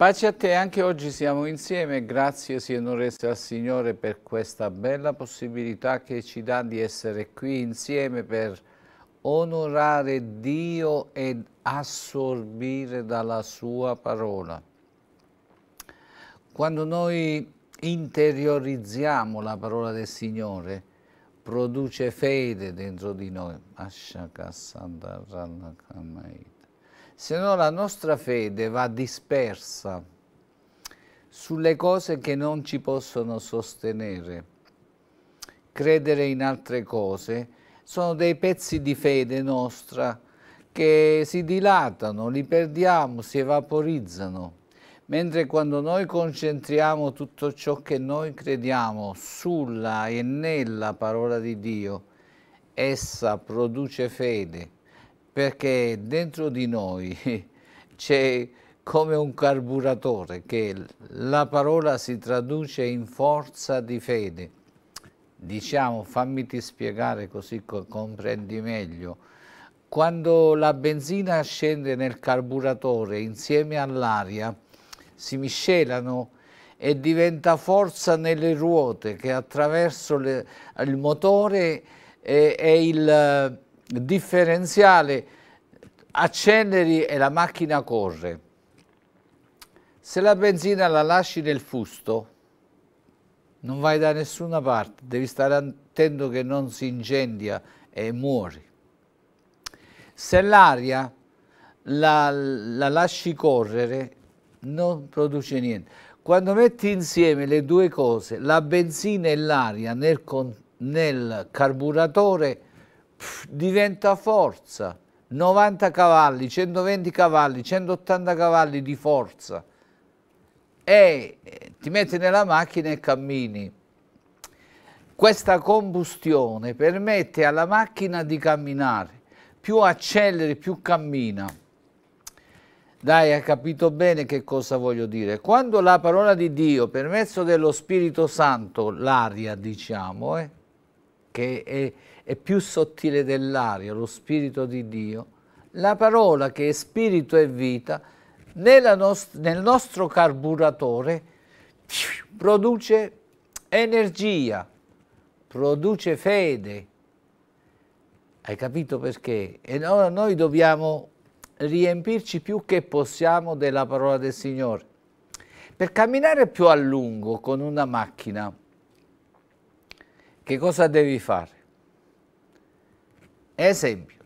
Pace a te, anche oggi siamo insieme, grazie siano rese al Signore per questa bella possibilità che ci dà di essere qui insieme per onorare Dio ed assorbire dalla sua parola. Quando noi interiorizziamo la parola del Signore, produce fede dentro di noi. Asciacassandarranakamait se no la nostra fede va dispersa sulle cose che non ci possono sostenere. Credere in altre cose sono dei pezzi di fede nostra che si dilatano, li perdiamo, si evaporizzano. Mentre quando noi concentriamo tutto ciò che noi crediamo sulla e nella parola di Dio, essa produce fede perché dentro di noi c'è come un carburatore che la parola si traduce in forza di fede. Diciamo, fammiti spiegare così comprendi meglio. Quando la benzina scende nel carburatore insieme all'aria, si miscelano e diventa forza nelle ruote che attraverso le, il motore e, e il differenziale, acceleri e la macchina corre. Se la benzina la lasci nel fusto, non vai da nessuna parte, devi stare attento che non si incendia e muori. Se l'aria la, la lasci correre, non produce niente. Quando metti insieme le due cose, la benzina e l'aria nel, nel carburatore, pff, diventa forza. 90 cavalli, 120 cavalli, 180 cavalli di forza e eh, ti metti nella macchina e cammini. Questa combustione permette alla macchina di camminare, più acceleri più cammina. Dai, hai capito bene che cosa voglio dire. Quando la parola di Dio, per mezzo dello Spirito Santo, l'aria diciamo, eh, che è è più sottile dell'aria, lo spirito di Dio, la parola che è spirito e vita nost nel nostro carburatore produce energia, produce fede. Hai capito perché? E allora noi dobbiamo riempirci più che possiamo della parola del Signore. Per camminare più a lungo con una macchina, che cosa devi fare? Esempio,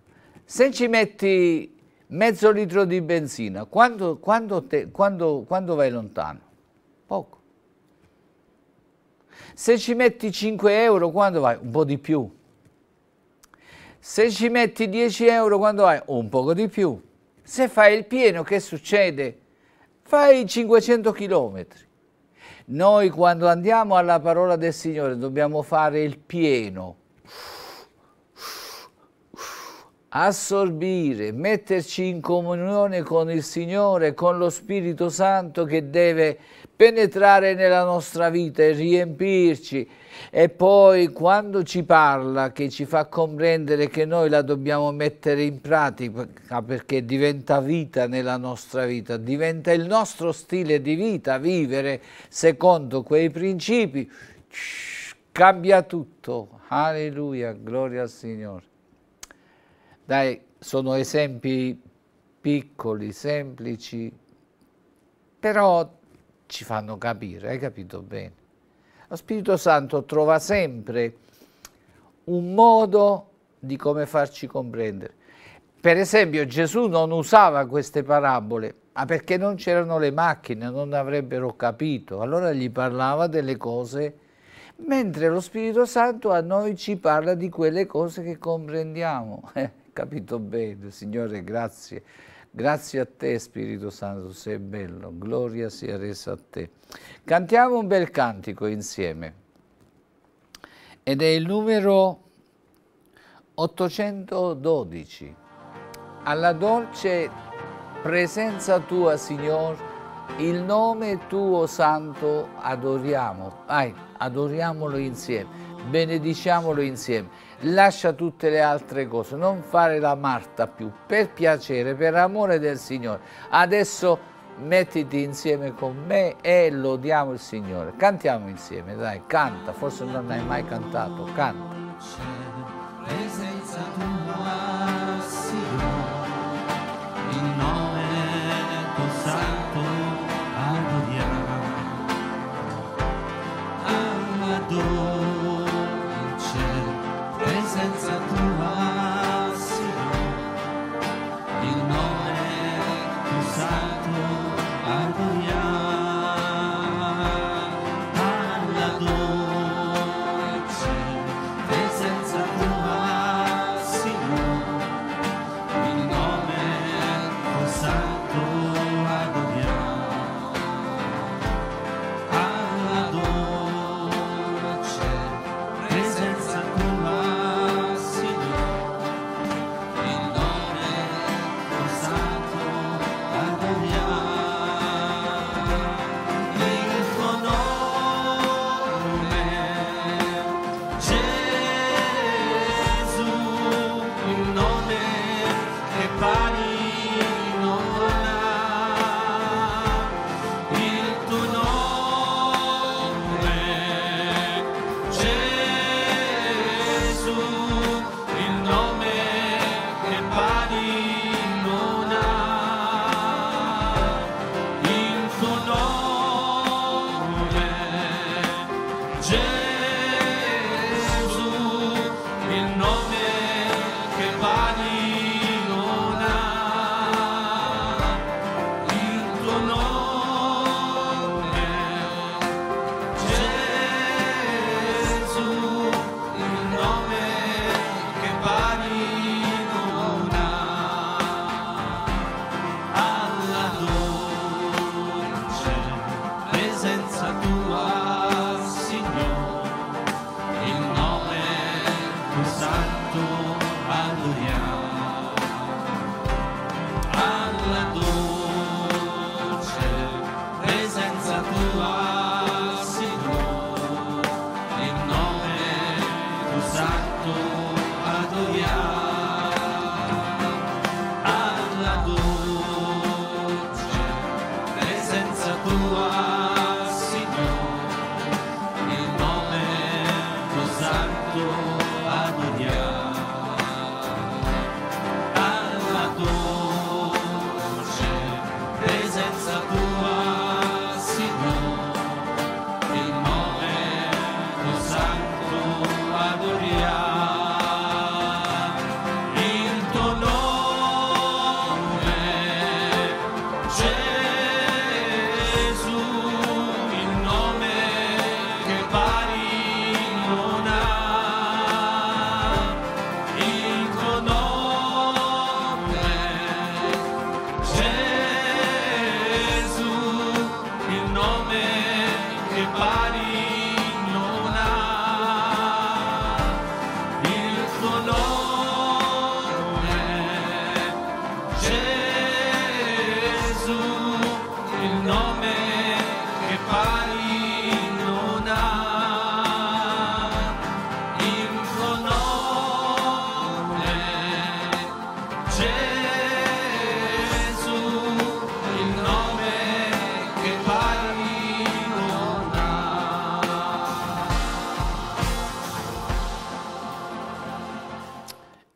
se ci metti mezzo litro di benzina, quando, quando, te, quando, quando vai lontano? Poco. Se ci metti 5 euro, quando vai? Un po' di più. Se ci metti 10 euro, quando vai? Un poco di più. Se fai il pieno, che succede? Fai 500 chilometri. Noi quando andiamo alla parola del Signore dobbiamo fare il pieno assorbire, metterci in comunione con il Signore, con lo Spirito Santo che deve penetrare nella nostra vita e riempirci. E poi quando ci parla, che ci fa comprendere che noi la dobbiamo mettere in pratica perché diventa vita nella nostra vita, diventa il nostro stile di vita, vivere secondo quei principi, cambia tutto. Alleluia, gloria al Signore. Dai, sono esempi piccoli, semplici, però ci fanno capire, hai capito bene? Lo Spirito Santo trova sempre un modo di come farci comprendere. Per esempio Gesù non usava queste parabole, ma perché non c'erano le macchine, non avrebbero capito. Allora gli parlava delle cose, mentre lo Spirito Santo a noi ci parla di quelle cose che comprendiamo. capito bene, Signore, grazie. Grazie a te Spirito Santo, sei bello, gloria sia resa a te. Cantiamo un bel cantico insieme ed è il numero 812. Alla dolce presenza tua, Signore, il nome tuo santo adoriamo. Ai, adoriamolo insieme, benediciamolo insieme lascia tutte le altre cose, non fare la Marta più, per piacere, per amore del Signore. Adesso mettiti insieme con me e lodiamo il Signore. Cantiamo insieme, dai, canta, forse non hai mai cantato, canta.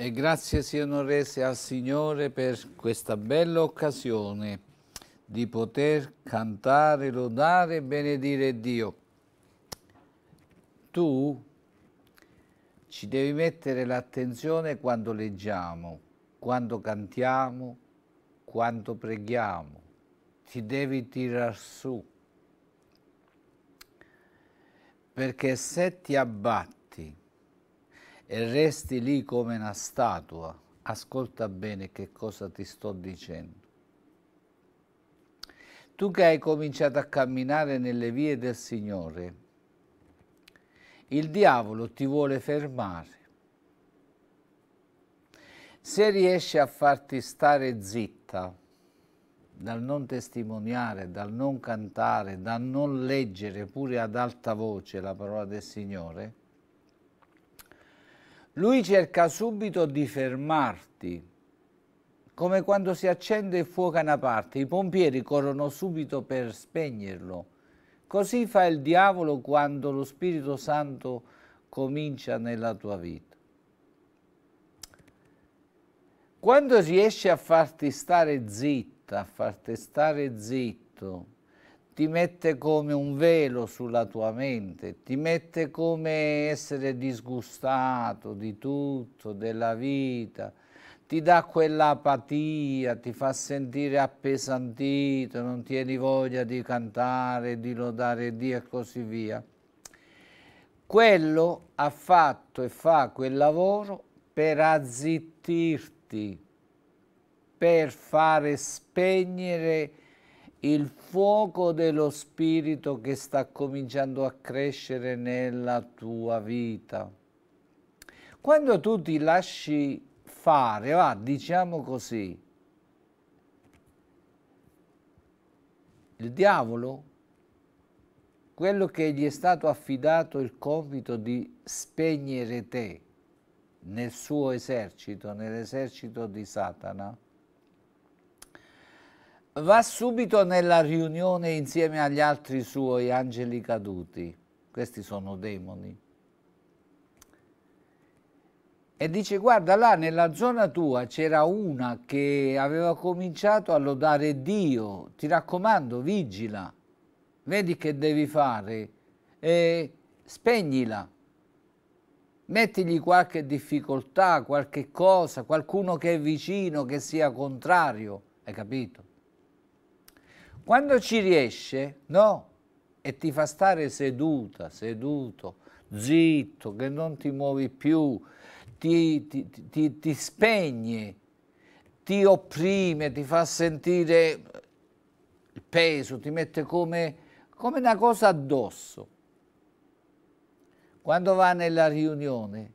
E grazie siano rese al Signore per questa bella occasione di poter cantare, lodare e benedire Dio. Tu ci devi mettere l'attenzione quando leggiamo, quando cantiamo, quando preghiamo. Ti devi tirar su. Perché se ti abbatti, e resti lì come una statua. Ascolta bene che cosa ti sto dicendo. Tu che hai cominciato a camminare nelle vie del Signore, il diavolo ti vuole fermare. Se riesci a farti stare zitta, dal non testimoniare, dal non cantare, dal non leggere pure ad alta voce la parola del Signore, lui cerca subito di fermarti, come quando si accende il fuoco a una parte, i pompieri corrono subito per spegnerlo. Così fa il diavolo quando lo Spirito Santo comincia nella tua vita. Quando riesci a farti stare zitta, a farti stare zitto, ti mette come un velo sulla tua mente, ti mette come essere disgustato di tutto, della vita, ti dà quell'apatia, ti fa sentire appesantito, non tieni voglia di cantare, di lodare Dio e così via. Quello ha fatto e fa quel lavoro per azzittirti, per fare spegnere il fuoco dello Spirito che sta cominciando a crescere nella tua vita. Quando tu ti lasci fare, va, diciamo così, il diavolo, quello che gli è stato affidato il compito di spegnere te nel suo esercito, nell'esercito di Satana, va subito nella riunione insieme agli altri suoi angeli caduti, questi sono demoni, e dice guarda là nella zona tua c'era una che aveva cominciato a lodare Dio, ti raccomando vigila, vedi che devi fare e spegnila mettigli qualche difficoltà, qualche cosa, qualcuno che è vicino, che sia contrario, hai capito? Quando ci riesce, no, e ti fa stare seduta, seduto, zitto, che non ti muovi più, ti, ti, ti, ti spegne, ti opprime, ti fa sentire il peso, ti mette come, come una cosa addosso. Quando va nella riunione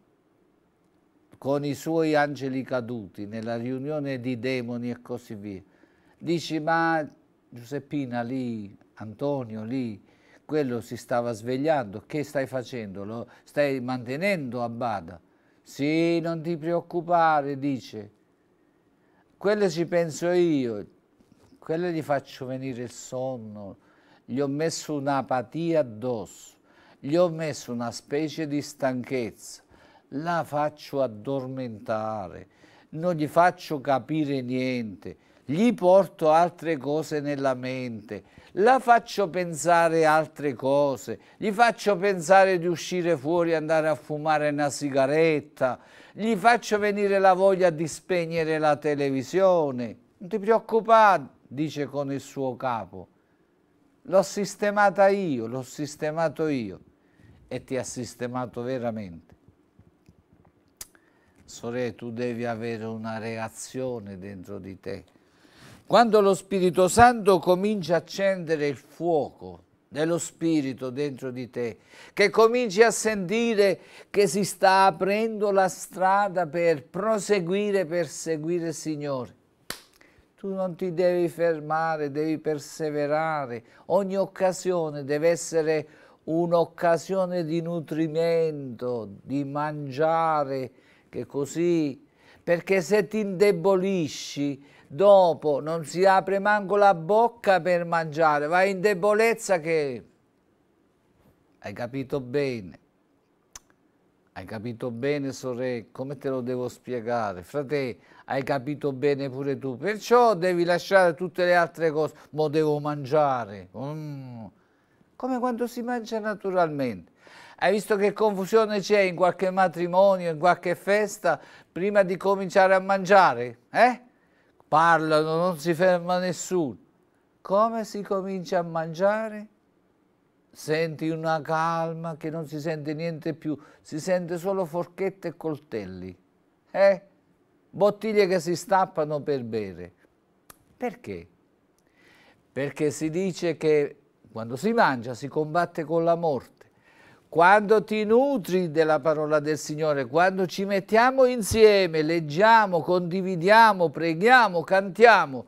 con i suoi angeli caduti, nella riunione di demoni e così via, dici ma Giuseppina lì, Antonio lì, quello si stava svegliando, che stai facendo? Lo stai mantenendo a bada? Sì, non ti preoccupare, dice. Quello ci penso io, quello gli faccio venire il sonno, gli ho messo un'apatia addosso, gli ho messo una specie di stanchezza, la faccio addormentare, non gli faccio capire niente gli porto altre cose nella mente, la faccio pensare altre cose, gli faccio pensare di uscire fuori e andare a fumare una sigaretta, gli faccio venire la voglia di spegnere la televisione. Non ti preoccupare, dice con il suo capo. L'ho sistemata io, l'ho sistemato io e ti ha sistemato veramente. Sorella, tu devi avere una reazione dentro di te quando lo Spirito Santo comincia a accendere il fuoco dello Spirito dentro di te, che cominci a sentire che si sta aprendo la strada per proseguire, per seguire il Signore. Tu non ti devi fermare, devi perseverare. Ogni occasione deve essere un'occasione di nutrimento, di mangiare, che così, perché se ti indebolisci dopo non si apre manco la bocca per mangiare, vai in debolezza che... Hai capito bene? Hai capito bene, sorella? Come te lo devo spiegare? Frate, hai capito bene pure tu. Perciò devi lasciare tutte le altre cose. ma devo mangiare. Mm. Come quando si mangia naturalmente. Hai visto che confusione c'è in qualche matrimonio, in qualche festa, prima di cominciare a mangiare? Eh? parlano, non si ferma nessuno. Come si comincia a mangiare? Senti una calma che non si sente niente più, si sente solo forchette e coltelli. Eh? Bottiglie che si stappano per bere. Perché? Perché si dice che quando si mangia si combatte con la morte quando ti nutri della parola del Signore, quando ci mettiamo insieme, leggiamo, condividiamo, preghiamo, cantiamo,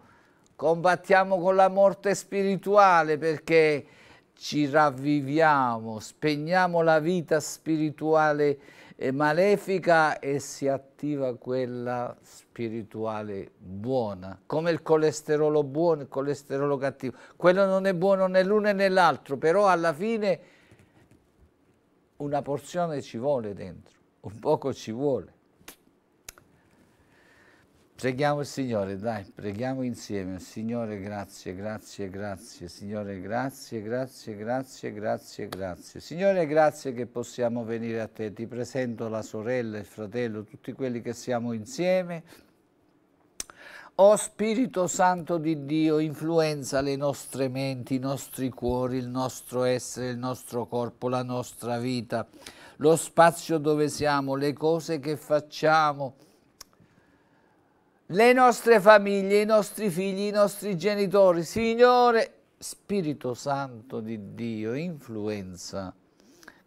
combattiamo con la morte spirituale perché ci ravviviamo, spegniamo la vita spirituale eh, malefica e si attiva quella spirituale buona, come il colesterolo buono e il colesterolo cattivo. Quello non è buono né l'uno né l'altro, però alla fine una porzione ci vuole dentro, un poco ci vuole. Preghiamo il Signore, dai, preghiamo insieme. Signore, grazie, grazie, grazie. Signore, grazie, grazie, grazie, grazie, grazie. Signore, grazie che possiamo venire a te. Ti presento la sorella, il fratello, tutti quelli che siamo insieme o oh Spirito Santo di Dio, influenza le nostre menti, i nostri cuori, il nostro essere, il nostro corpo, la nostra vita, lo spazio dove siamo, le cose che facciamo, le nostre famiglie, i nostri figli, i nostri genitori. Signore, Spirito Santo di Dio, influenza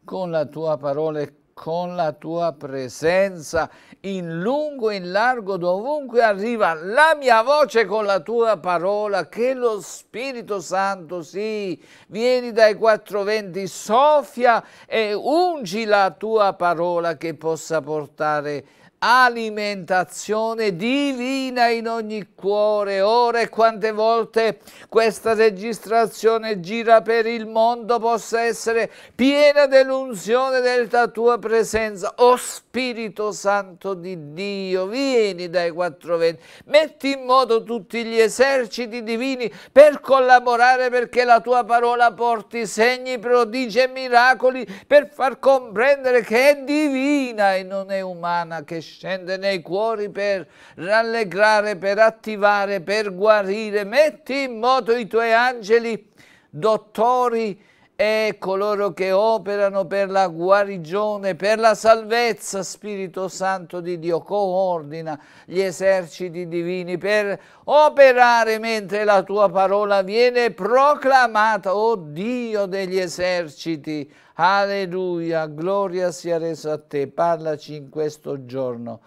con la tua parola e con con la tua presenza in lungo e in largo, dovunque arriva la mia voce con la tua parola, che lo Spirito Santo, sì, vieni dai quattro venti, soffia e ungi la tua parola che possa portare alimentazione divina in ogni cuore. Ora e quante volte questa registrazione gira per il mondo possa essere piena dell'unzione della tua presenza. O Spirito Santo di Dio, vieni dai quattro venti, metti in moto tutti gli eserciti divini per collaborare perché la tua parola porti segni, prodigi e miracoli per far comprendere che è divina e non è umana che sceglie scende nei cuori per rallegrare, per attivare, per guarire. Metti in moto i tuoi angeli, dottori e coloro che operano per la guarigione, per la salvezza, Spirito Santo di Dio, coordina gli eserciti divini per operare mentre la tua parola viene proclamata, o oh Dio degli eserciti. Alleluia, gloria sia resa a te, parlaci in questo giorno.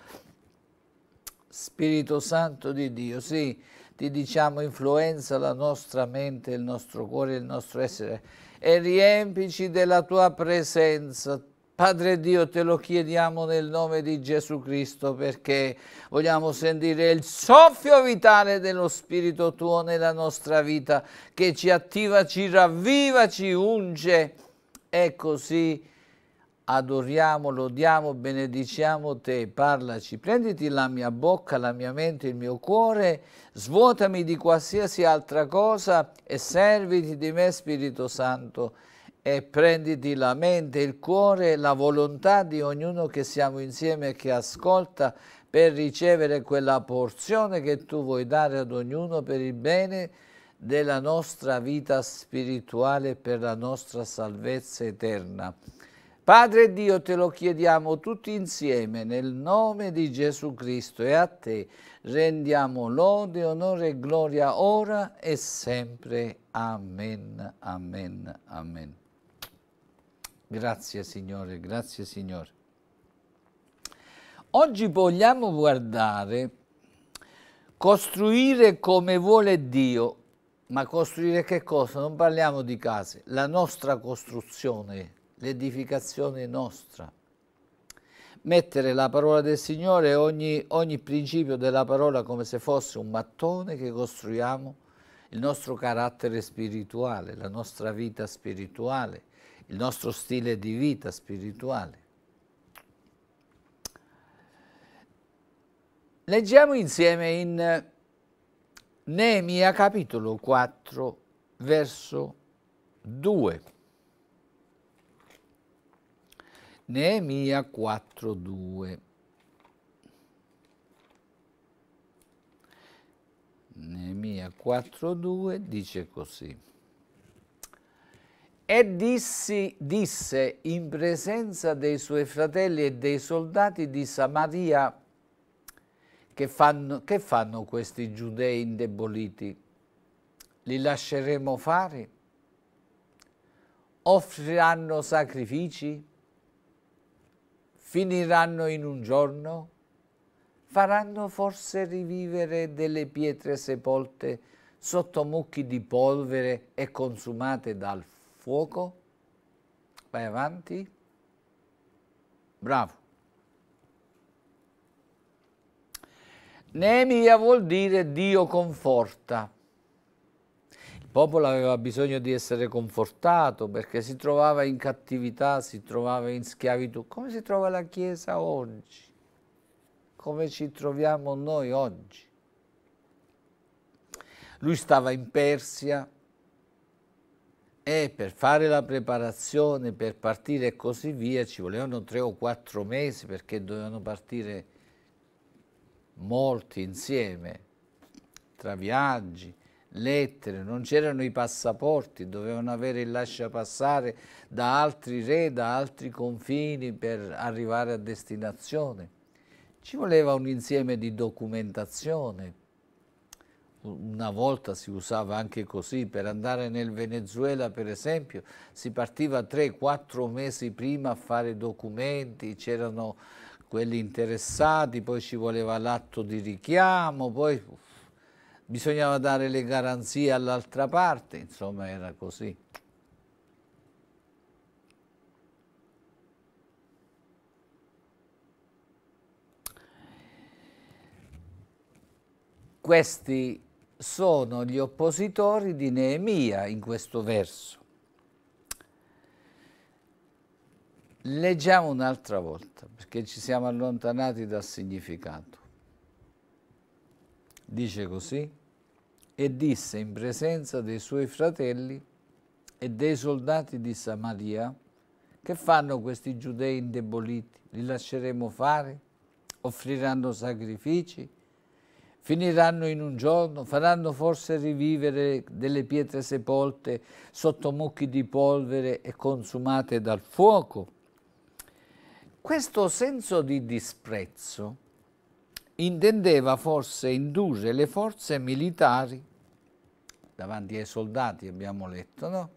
Spirito Santo di Dio, sì, ti diciamo influenza la nostra mente, il nostro cuore, il nostro essere e riempici della tua presenza, Padre Dio, te lo chiediamo nel nome di Gesù Cristo perché vogliamo sentire il soffio vitale dello Spirito tuo nella nostra vita che ci attiva, ci ravviva, ci unge e così adoriamo, lodiamo, benediciamo te, parlaci, prenditi la mia bocca, la mia mente, il mio cuore, svuotami di qualsiasi altra cosa e serviti di me Spirito Santo e prenditi la mente, il cuore, la volontà di ognuno che siamo insieme e che ascolta per ricevere quella porzione che tu vuoi dare ad ognuno per il bene della nostra vita spirituale per la nostra salvezza eterna. Padre Dio, te lo chiediamo tutti insieme nel nome di Gesù Cristo e a te rendiamo lode, onore e gloria ora e sempre. Amen, amen, amen. Grazie Signore, grazie Signore. Oggi vogliamo guardare, costruire come vuole Dio ma costruire che cosa? Non parliamo di case, la nostra costruzione, l'edificazione nostra. Mettere la parola del Signore, ogni, ogni principio della parola come se fosse un mattone che costruiamo il nostro carattere spirituale, la nostra vita spirituale, il nostro stile di vita spirituale. Leggiamo insieme in Neemia capitolo 4 verso 2. Neemia 4, 2. Neemia 4, 2 dice così. E dissi, disse in presenza dei suoi fratelli e dei soldati di Samaria che fanno, che fanno questi giudei indeboliti? Li lasceremo fare? Offriranno sacrifici? Finiranno in un giorno? Faranno forse rivivere delle pietre sepolte sotto mucchi di polvere e consumate dal fuoco? Vai avanti. Bravo. Nemia vuol dire Dio conforta. Il popolo aveva bisogno di essere confortato perché si trovava in cattività, si trovava in schiavitù. Come si trova la Chiesa oggi? Come ci troviamo noi oggi? Lui stava in Persia e per fare la preparazione, per partire e così via, ci volevano tre o quattro mesi perché dovevano partire molti insieme, tra viaggi, lettere, non c'erano i passaporti, dovevano avere il lasciapassare da altri re, da altri confini per arrivare a destinazione. Ci voleva un insieme di documentazione. Una volta si usava anche così, per andare nel Venezuela per esempio si partiva 3-4 mesi prima a fare documenti, c'erano quelli interessati, poi ci voleva l'atto di richiamo, poi uff, bisognava dare le garanzie all'altra parte, insomma era così. Questi sono gli oppositori di Neemia in questo verso. Leggiamo un'altra volta, perché ci siamo allontanati dal significato. Dice così, e disse in presenza dei suoi fratelli e dei soldati di Samaria, che fanno questi giudei indeboliti? Li lasceremo fare? Offriranno sacrifici? Finiranno in un giorno? Faranno forse rivivere delle pietre sepolte sotto mucchi di polvere e consumate dal fuoco? Questo senso di disprezzo intendeva forse indurre le forze militari, davanti ai soldati abbiamo letto, no?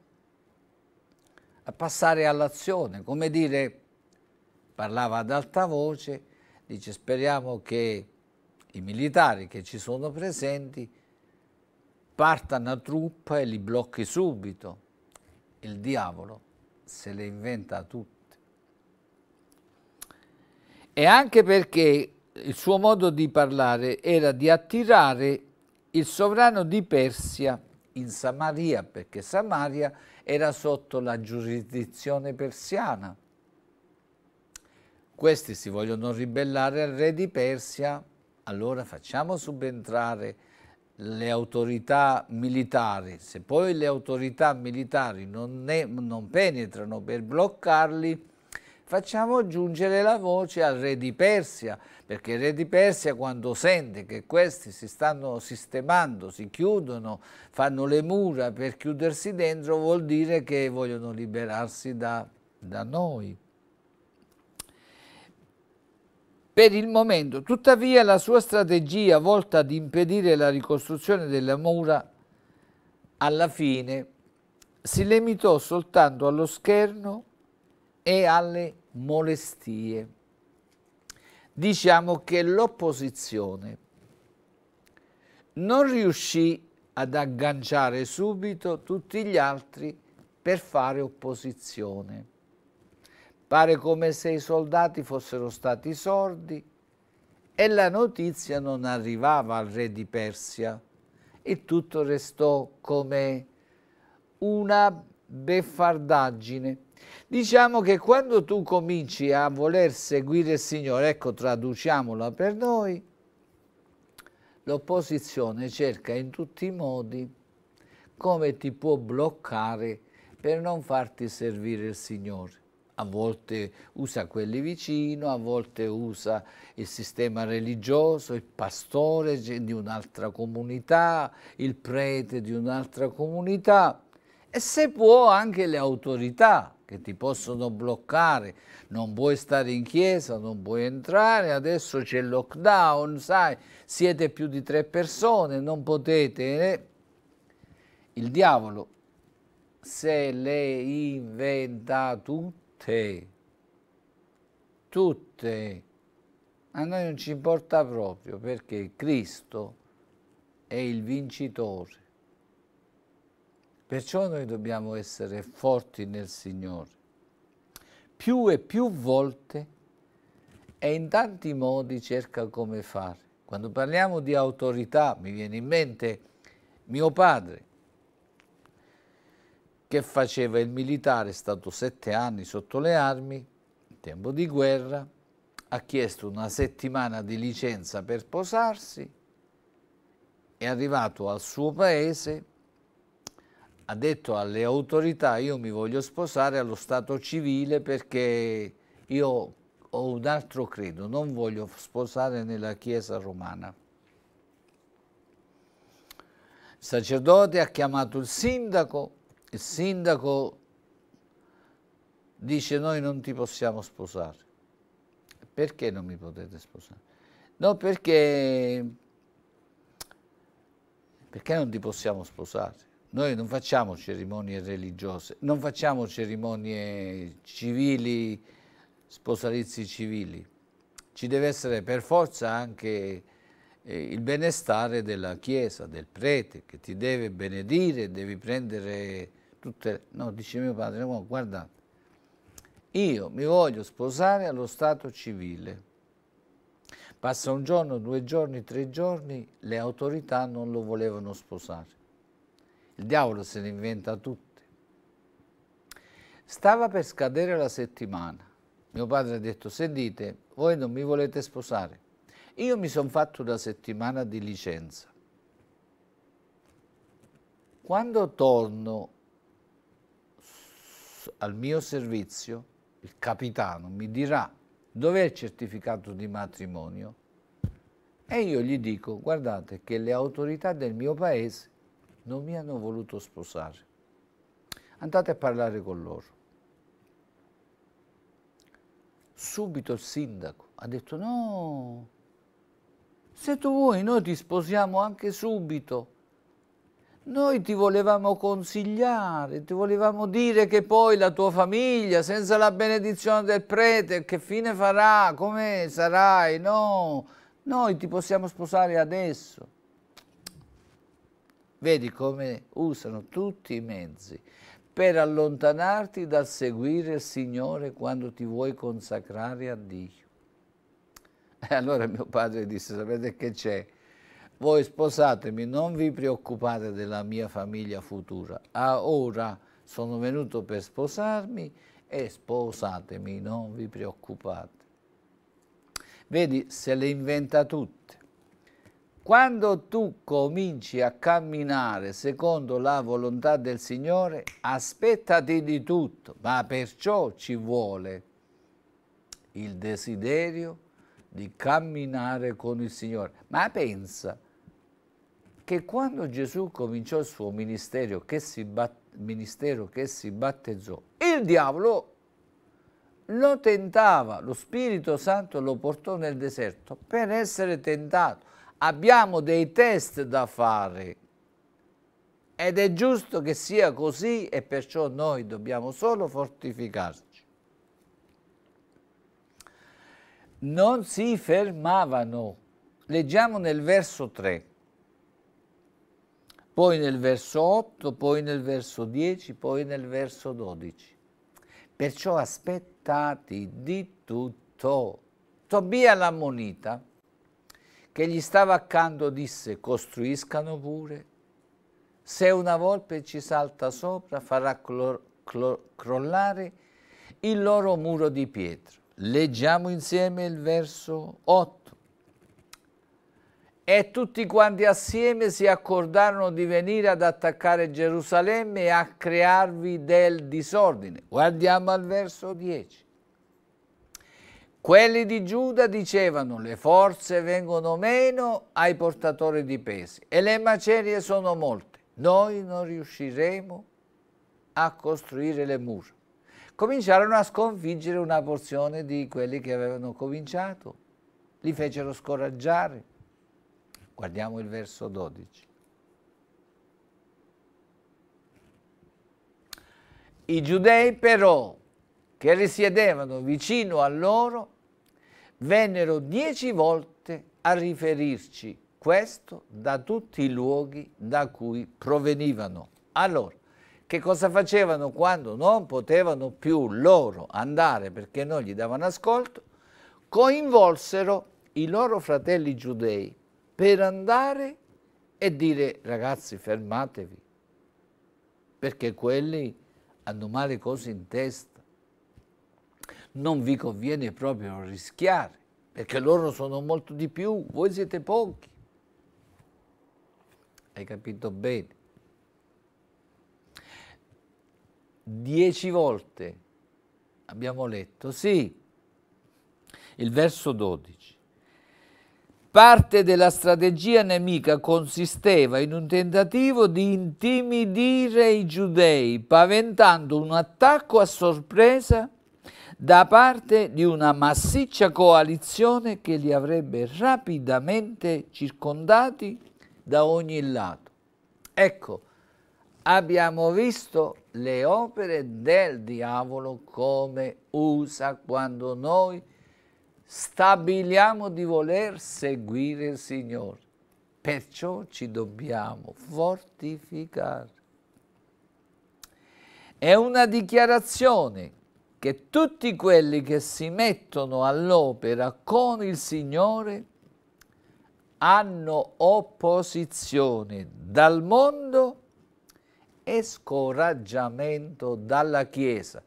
a passare all'azione, come dire, parlava ad alta voce, dice speriamo che i militari che ci sono presenti partano a truppa e li blocchi subito. Il diavolo se le inventa tutte e anche perché il suo modo di parlare era di attirare il sovrano di Persia in Samaria, perché Samaria era sotto la giurisdizione persiana. Questi si vogliono ribellare al re di Persia, allora facciamo subentrare le autorità militari. Se poi le autorità militari non, ne, non penetrano per bloccarli, facciamo giungere la voce al re di Persia, perché il re di Persia quando sente che questi si stanno sistemando, si chiudono, fanno le mura per chiudersi dentro, vuol dire che vogliono liberarsi da, da noi. Per il momento, tuttavia, la sua strategia volta ad impedire la ricostruzione delle mura, alla fine si limitò soltanto allo scherno e alle molestie. Diciamo che l'opposizione non riuscì ad agganciare subito tutti gli altri per fare opposizione. Pare come se i soldati fossero stati sordi e la notizia non arrivava al re di Persia e tutto restò come una beffardaggine Diciamo che quando tu cominci a voler seguire il Signore, ecco traduciamola per noi, l'opposizione cerca in tutti i modi come ti può bloccare per non farti servire il Signore. A volte usa quelli vicino, a volte usa il sistema religioso, il pastore di un'altra comunità, il prete di un'altra comunità e se può anche le autorità che ti possono bloccare, non puoi stare in chiesa, non puoi entrare, adesso c'è il lockdown, sai, siete più di tre persone, non potete. Eh. Il diavolo se le inventa tutte, tutte. A noi non ci importa proprio perché Cristo è il vincitore Perciò noi dobbiamo essere forti nel Signore. Più e più volte e in tanti modi cerca come fare. Quando parliamo di autorità mi viene in mente mio padre che faceva il militare, è stato sette anni sotto le armi, in tempo di guerra, ha chiesto una settimana di licenza per posarsi, è arrivato al suo paese ha detto alle autorità io mi voglio sposare allo stato civile perché io ho un altro credo, non voglio sposare nella Chiesa romana. Il sacerdote ha chiamato il sindaco, il sindaco dice noi non ti possiamo sposare. Perché non mi potete sposare? No, perché, perché non ti possiamo sposare? Noi non facciamo cerimonie religiose, non facciamo cerimonie civili, sposalizi civili. Ci deve essere per forza anche eh, il benestare della Chiesa, del prete, che ti deve benedire, devi prendere tutte... No, dice mio padre, no, guarda, io mi voglio sposare allo stato civile. Passa un giorno, due giorni, tre giorni, le autorità non lo volevano sposare. Il diavolo se ne inventa tutte. Stava per scadere la settimana. Mio padre ha detto, sentite, voi non mi volete sposare. Io mi sono fatto una settimana di licenza. Quando torno al mio servizio, il capitano mi dirà dov'è il certificato di matrimonio e io gli dico guardate che le autorità del mio paese non mi hanno voluto sposare. Andate a parlare con loro. Subito il sindaco ha detto no, se tu vuoi noi ti sposiamo anche subito. Noi ti volevamo consigliare, ti volevamo dire che poi la tua famiglia, senza la benedizione del prete, che fine farà, come sarai? No, noi ti possiamo sposare adesso. Vedi come usano tutti i mezzi per allontanarti dal seguire il Signore quando ti vuoi consacrare a Dio. E allora mio padre disse, sapete che c'è? Voi sposatemi, non vi preoccupate della mia famiglia futura. A ora sono venuto per sposarmi e sposatemi, non vi preoccupate. Vedi, se le inventa tutte. Quando tu cominci a camminare secondo la volontà del Signore, aspettati di tutto, ma perciò ci vuole il desiderio di camminare con il Signore. Ma pensa che quando Gesù cominciò il suo ministero che si, bat ministero che si battezzò, il diavolo lo tentava, lo Spirito Santo lo portò nel deserto per essere tentato abbiamo dei test da fare ed è giusto che sia così e perciò noi dobbiamo solo fortificarci. Non si fermavano. Leggiamo nel verso 3, poi nel verso 8, poi nel verso 10, poi nel verso 12. Perciò aspettati di tutto. Tobia l'ammonita che gli stava accanto disse costruiscano pure. Se una volpe ci salta sopra farà crollare il loro muro di pietra. Leggiamo insieme il verso 8. E tutti quanti assieme si accordarono di venire ad attaccare Gerusalemme e a crearvi del disordine. Guardiamo al verso 10. Quelli di Giuda dicevano le forze vengono meno ai portatori di pesi e le macerie sono molte, noi non riusciremo a costruire le mura. Cominciarono a sconfiggere una porzione di quelli che avevano cominciato, li fecero scoraggiare. Guardiamo il verso 12. I giudei però che risiedevano vicino a loro vennero dieci volte a riferirci questo da tutti i luoghi da cui provenivano. Allora, che cosa facevano quando non potevano più loro andare perché non gli davano ascolto? Coinvolsero i loro fratelli giudei per andare e dire ragazzi fermatevi, perché quelli hanno male cose in testa non vi conviene proprio rischiare, perché loro sono molto di più, voi siete pochi. Hai capito bene? Dieci volte abbiamo letto, sì, il verso 12. Parte della strategia nemica consisteva in un tentativo di intimidire i giudei, paventando un attacco a sorpresa da parte di una massiccia coalizione che li avrebbe rapidamente circondati da ogni lato. Ecco, abbiamo visto le opere del diavolo come usa quando noi stabiliamo di voler seguire il Signore. Perciò ci dobbiamo fortificare. È una dichiarazione che tutti quelli che si mettono all'opera con il Signore hanno opposizione dal mondo e scoraggiamento dalla Chiesa.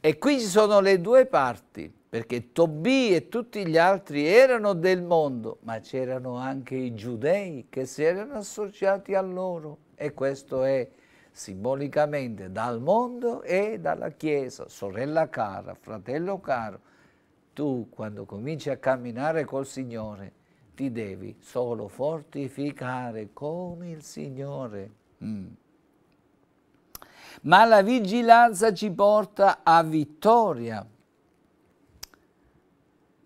E qui ci sono le due parti, perché Tobì e tutti gli altri erano del mondo, ma c'erano anche i giudei che si erano associati a loro e questo è simbolicamente dal mondo e dalla Chiesa, sorella cara, fratello caro, tu quando cominci a camminare col Signore ti devi solo fortificare come il Signore. Mm. Ma la vigilanza ci porta a vittoria.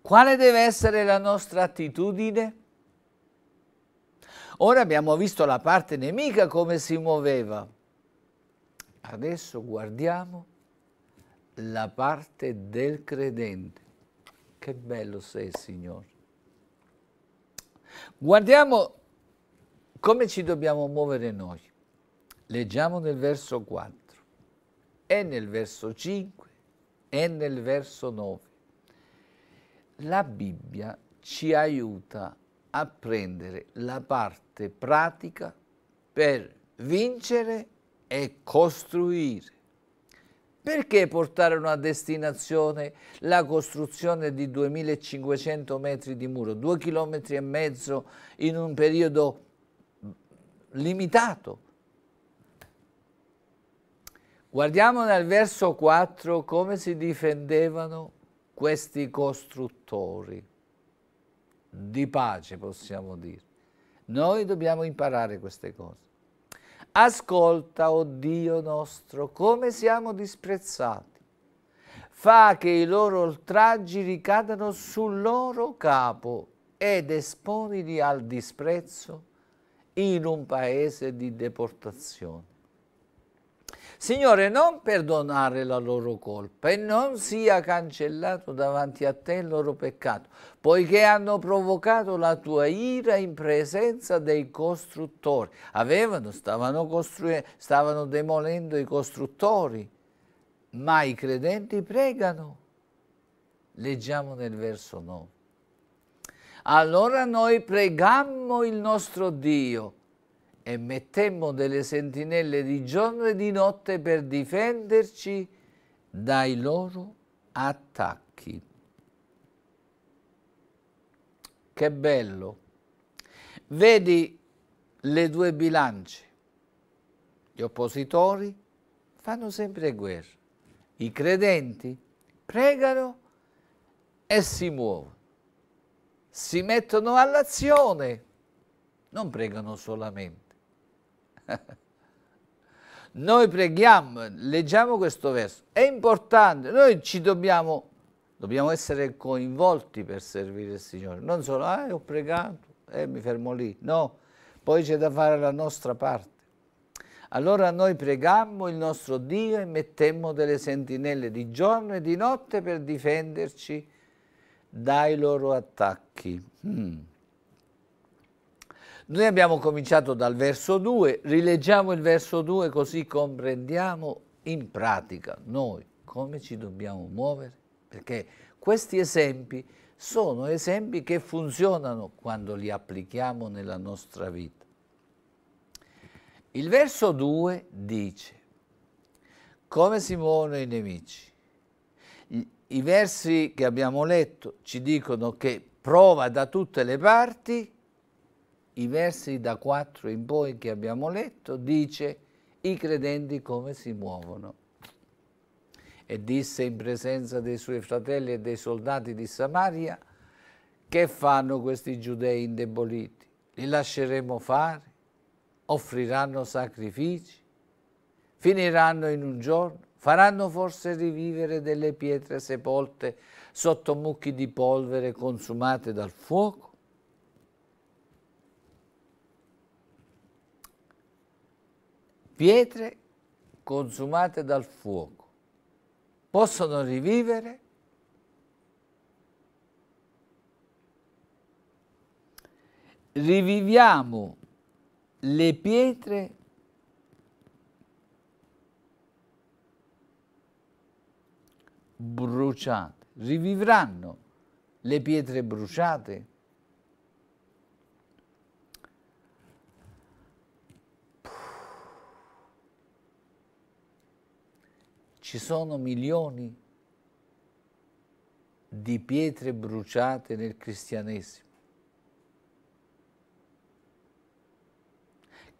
Quale deve essere la nostra attitudine? Ora abbiamo visto la parte nemica come si muoveva Adesso guardiamo la parte del credente. Che bello sei, Signore. Guardiamo come ci dobbiamo muovere noi. Leggiamo nel verso 4 e nel verso 5 e nel verso 9. La Bibbia ci aiuta a prendere la parte pratica per vincere e costruire. Perché portare a una destinazione la costruzione di 2500 metri di muro, 2 km e mezzo in un periodo limitato? Guardiamo nel verso 4 come si difendevano questi costruttori di pace, possiamo dire. Noi dobbiamo imparare queste cose. Ascolta, o oh Dio nostro, come siamo disprezzati. Fa che i loro oltraggi ricadano sul loro capo ed esponili al disprezzo in un paese di deportazione. Signore, non perdonare la loro colpa e non sia cancellato davanti a te il loro peccato, poiché hanno provocato la tua ira in presenza dei costruttori. Avevano, stavano, stavano demolendo i costruttori, ma i credenti pregano. Leggiamo nel verso 9. Allora noi pregammo il nostro Dio e mettemmo delle sentinelle di giorno e di notte per difenderci dai loro attacchi. Che bello! Vedi le due bilance. Gli oppositori fanno sempre guerra. I credenti pregano e si muovono. Si mettono all'azione, non pregano solamente Noi preghiamo, leggiamo questo verso, è importante, noi ci dobbiamo, dobbiamo essere coinvolti per servire il Signore, non solo, ah, ho pregato e eh, mi fermo lì, no, poi c'è da fare la nostra parte. Allora noi pregammo il nostro Dio e mettemmo delle sentinelle di giorno e di notte per difenderci dai loro attacchi. Mm. Noi abbiamo cominciato dal verso 2, rileggiamo il verso 2 così comprendiamo in pratica noi come ci dobbiamo muovere, perché questi esempi sono esempi che funzionano quando li applichiamo nella nostra vita. Il verso 2 dice come si muovono i nemici. I versi che abbiamo letto ci dicono che prova da tutte le parti i versi da 4 in poi che abbiamo letto, dice i credenti come si muovono. E disse in presenza dei suoi fratelli e dei soldati di Samaria, che fanno questi giudei indeboliti? Li lasceremo fare? Offriranno sacrifici? Finiranno in un giorno? Faranno forse rivivere delle pietre sepolte sotto mucchi di polvere consumate dal fuoco? pietre consumate dal fuoco possono rivivere riviviamo le pietre bruciate rivivranno le pietre bruciate Ci sono milioni di pietre bruciate nel cristianesimo,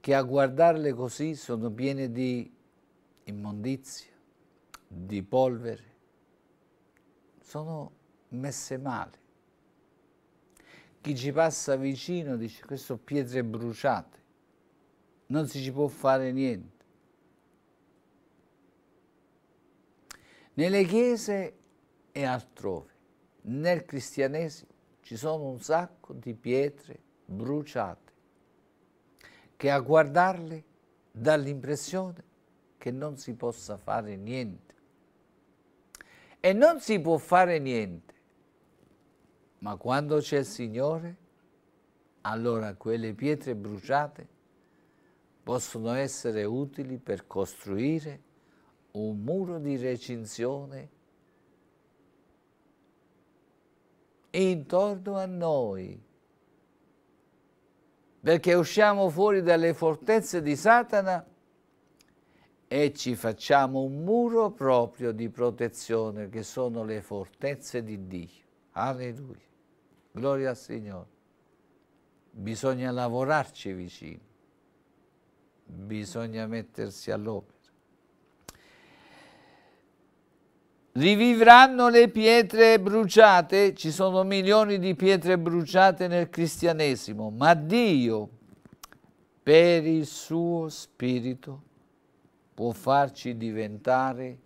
che a guardarle così sono piene di immondizia, di polvere, sono messe male. Chi ci passa vicino dice, queste sono pietre bruciate, non si ci può fare niente. Nelle chiese e altrove, nel cristianesimo, ci sono un sacco di pietre bruciate che a guardarle dà l'impressione che non si possa fare niente. E non si può fare niente, ma quando c'è il Signore, allora quelle pietre bruciate possono essere utili per costruire un muro di recinzione intorno a noi, perché usciamo fuori dalle fortezze di Satana e ci facciamo un muro proprio di protezione che sono le fortezze di Dio. Alleluia. Gloria al Signore. Bisogna lavorarci vicino, bisogna mettersi all'opera. Rivivranno le pietre bruciate? Ci sono milioni di pietre bruciate nel cristianesimo, ma Dio per il suo spirito può farci diventare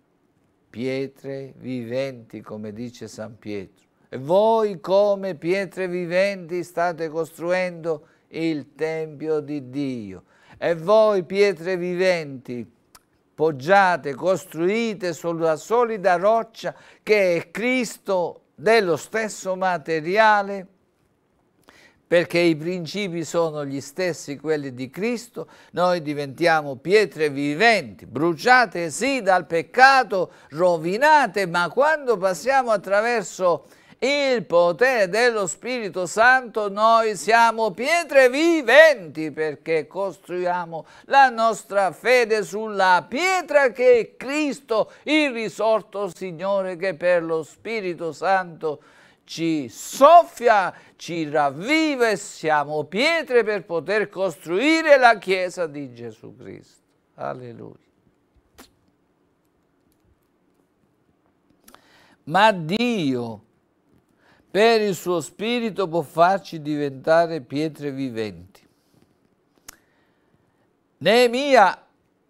pietre viventi, come dice San Pietro. E voi come pietre viventi state costruendo il Tempio di Dio. E voi pietre viventi poggiate, costruite sulla solida roccia che è Cristo dello stesso materiale, perché i principi sono gli stessi quelli di Cristo, noi diventiamo pietre viventi, bruciate sì dal peccato, rovinate, ma quando passiamo attraverso il potere dello Spirito Santo, noi siamo pietre viventi perché costruiamo la nostra fede sulla pietra che è Cristo, il risorto Signore che per lo Spirito Santo ci soffia, ci ravvive, siamo pietre per poter costruire la Chiesa di Gesù Cristo. Alleluia. Ma Dio per il suo spirito può farci diventare pietre viventi. Neemia,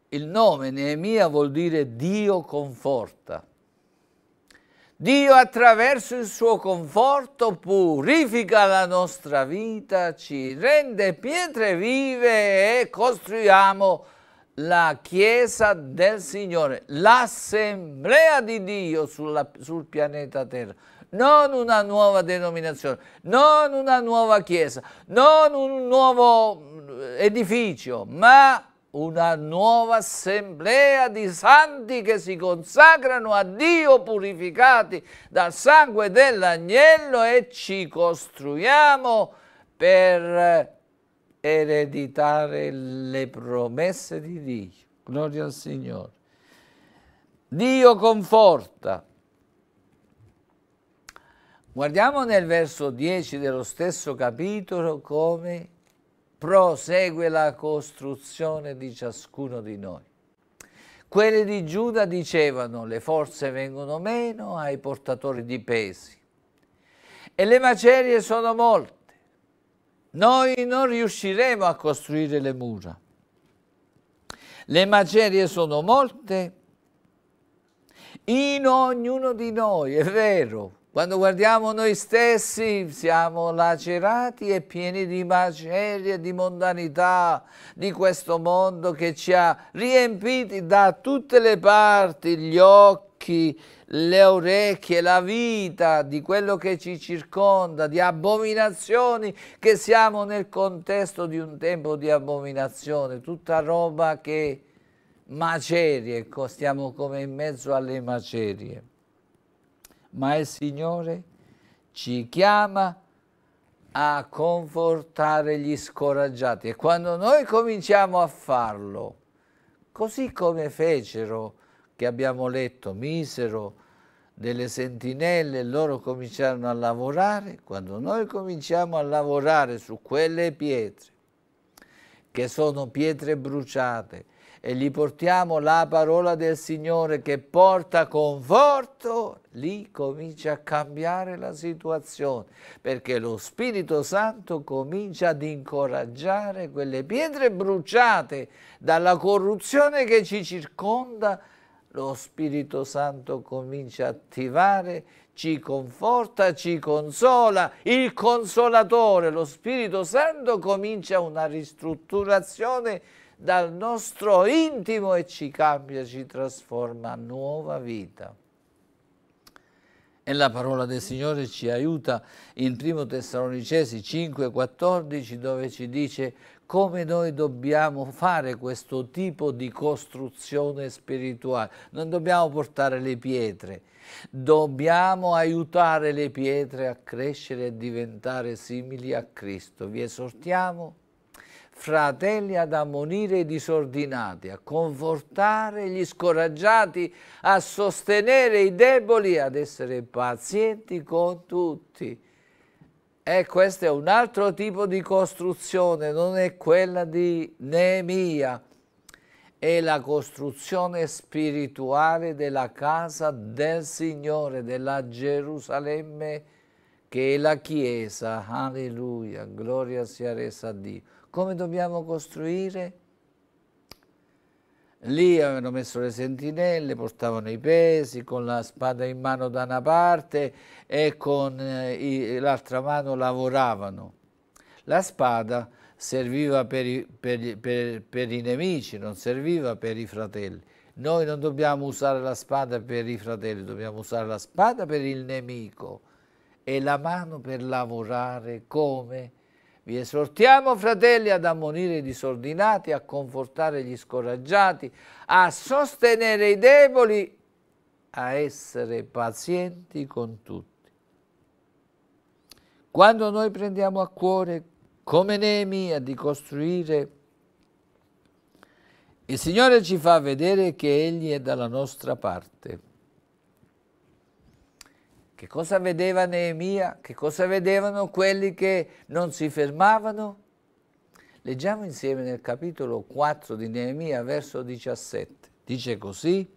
il nome Neemia vuol dire Dio conforta. Dio attraverso il suo conforto purifica la nostra vita, ci rende pietre vive e costruiamo la Chiesa del Signore, l'assemblea di Dio sulla, sul pianeta Terra non una nuova denominazione, non una nuova chiesa, non un nuovo eh, edificio, ma una nuova assemblea di santi che si consacrano a Dio purificati dal sangue dell'agnello e ci costruiamo per eh, ereditare le promesse di Dio. Gloria al Signore. Dio conforta, Guardiamo nel verso 10 dello stesso capitolo come prosegue la costruzione di ciascuno di noi. Quelli di Giuda dicevano le forze vengono meno ai portatori di pesi e le macerie sono molte. Noi non riusciremo a costruire le mura. Le macerie sono molte in ognuno di noi, è vero, quando guardiamo noi stessi siamo lacerati e pieni di macerie, di mondanità, di questo mondo che ci ha riempiti da tutte le parti, gli occhi, le orecchie, la vita, di quello che ci circonda, di abominazioni, che siamo nel contesto di un tempo di abominazione, tutta roba che macerie, stiamo come in mezzo alle macerie ma il Signore ci chiama a confortare gli scoraggiati. E quando noi cominciamo a farlo, così come fecero, che abbiamo letto, misero delle sentinelle, loro cominciarono a lavorare, quando noi cominciamo a lavorare su quelle pietre, che sono pietre bruciate, e gli portiamo la parola del Signore che porta conforto, lì comincia a cambiare la situazione, perché lo Spirito Santo comincia ad incoraggiare quelle pietre bruciate dalla corruzione che ci circonda, lo Spirito Santo comincia a attivare, ci conforta, ci consola, il consolatore, lo Spirito Santo comincia una ristrutturazione dal nostro intimo e ci cambia, ci trasforma a nuova vita. E la parola del Signore ci aiuta in 1 Tessalonicesi 5,14 dove ci dice come noi dobbiamo fare questo tipo di costruzione spirituale. Non dobbiamo portare le pietre, dobbiamo aiutare le pietre a crescere e diventare simili a Cristo. Vi esortiamo fratelli ad ammonire i disordinati, a confortare gli scoraggiati, a sostenere i deboli, ad essere pazienti con tutti. E eh, questo è un altro tipo di costruzione, non è quella di Neemia. È la costruzione spirituale della casa del Signore, della Gerusalemme, che è la Chiesa. Alleluia, gloria sia resa a Dio come dobbiamo costruire? Lì avevano messo le sentinelle, portavano i pesi con la spada in mano da una parte e con eh, l'altra mano lavoravano. La spada serviva per i, per, per, per i nemici, non serviva per i fratelli. Noi non dobbiamo usare la spada per i fratelli, dobbiamo usare la spada per il nemico e la mano per lavorare come? Vi esortiamo, fratelli, ad ammonire i disordinati, a confortare gli scoraggiati, a sostenere i deboli, a essere pazienti con tutti. Quando noi prendiamo a cuore, come Nemia, di costruire, il Signore ci fa vedere che Egli è dalla nostra parte. Che cosa vedeva Neemia? Che cosa vedevano quelli che non si fermavano? Leggiamo insieme nel capitolo 4 di Neemia, verso 17. Dice così,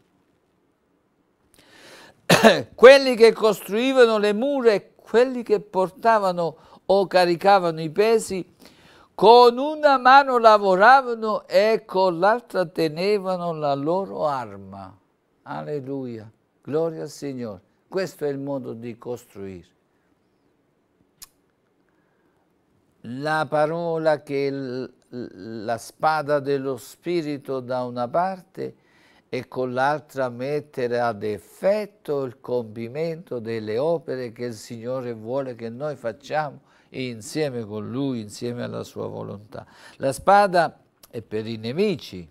quelli che costruivano le mura e quelli che portavano o caricavano i pesi, con una mano lavoravano e con l'altra tenevano la loro arma. Alleluia, gloria al Signore. Questo è il modo di costruire. La parola che è la spada dello spirito da una parte e con l'altra mettere ad effetto il compimento delle opere che il Signore vuole che noi facciamo insieme con Lui, insieme alla sua volontà. La spada è per i nemici,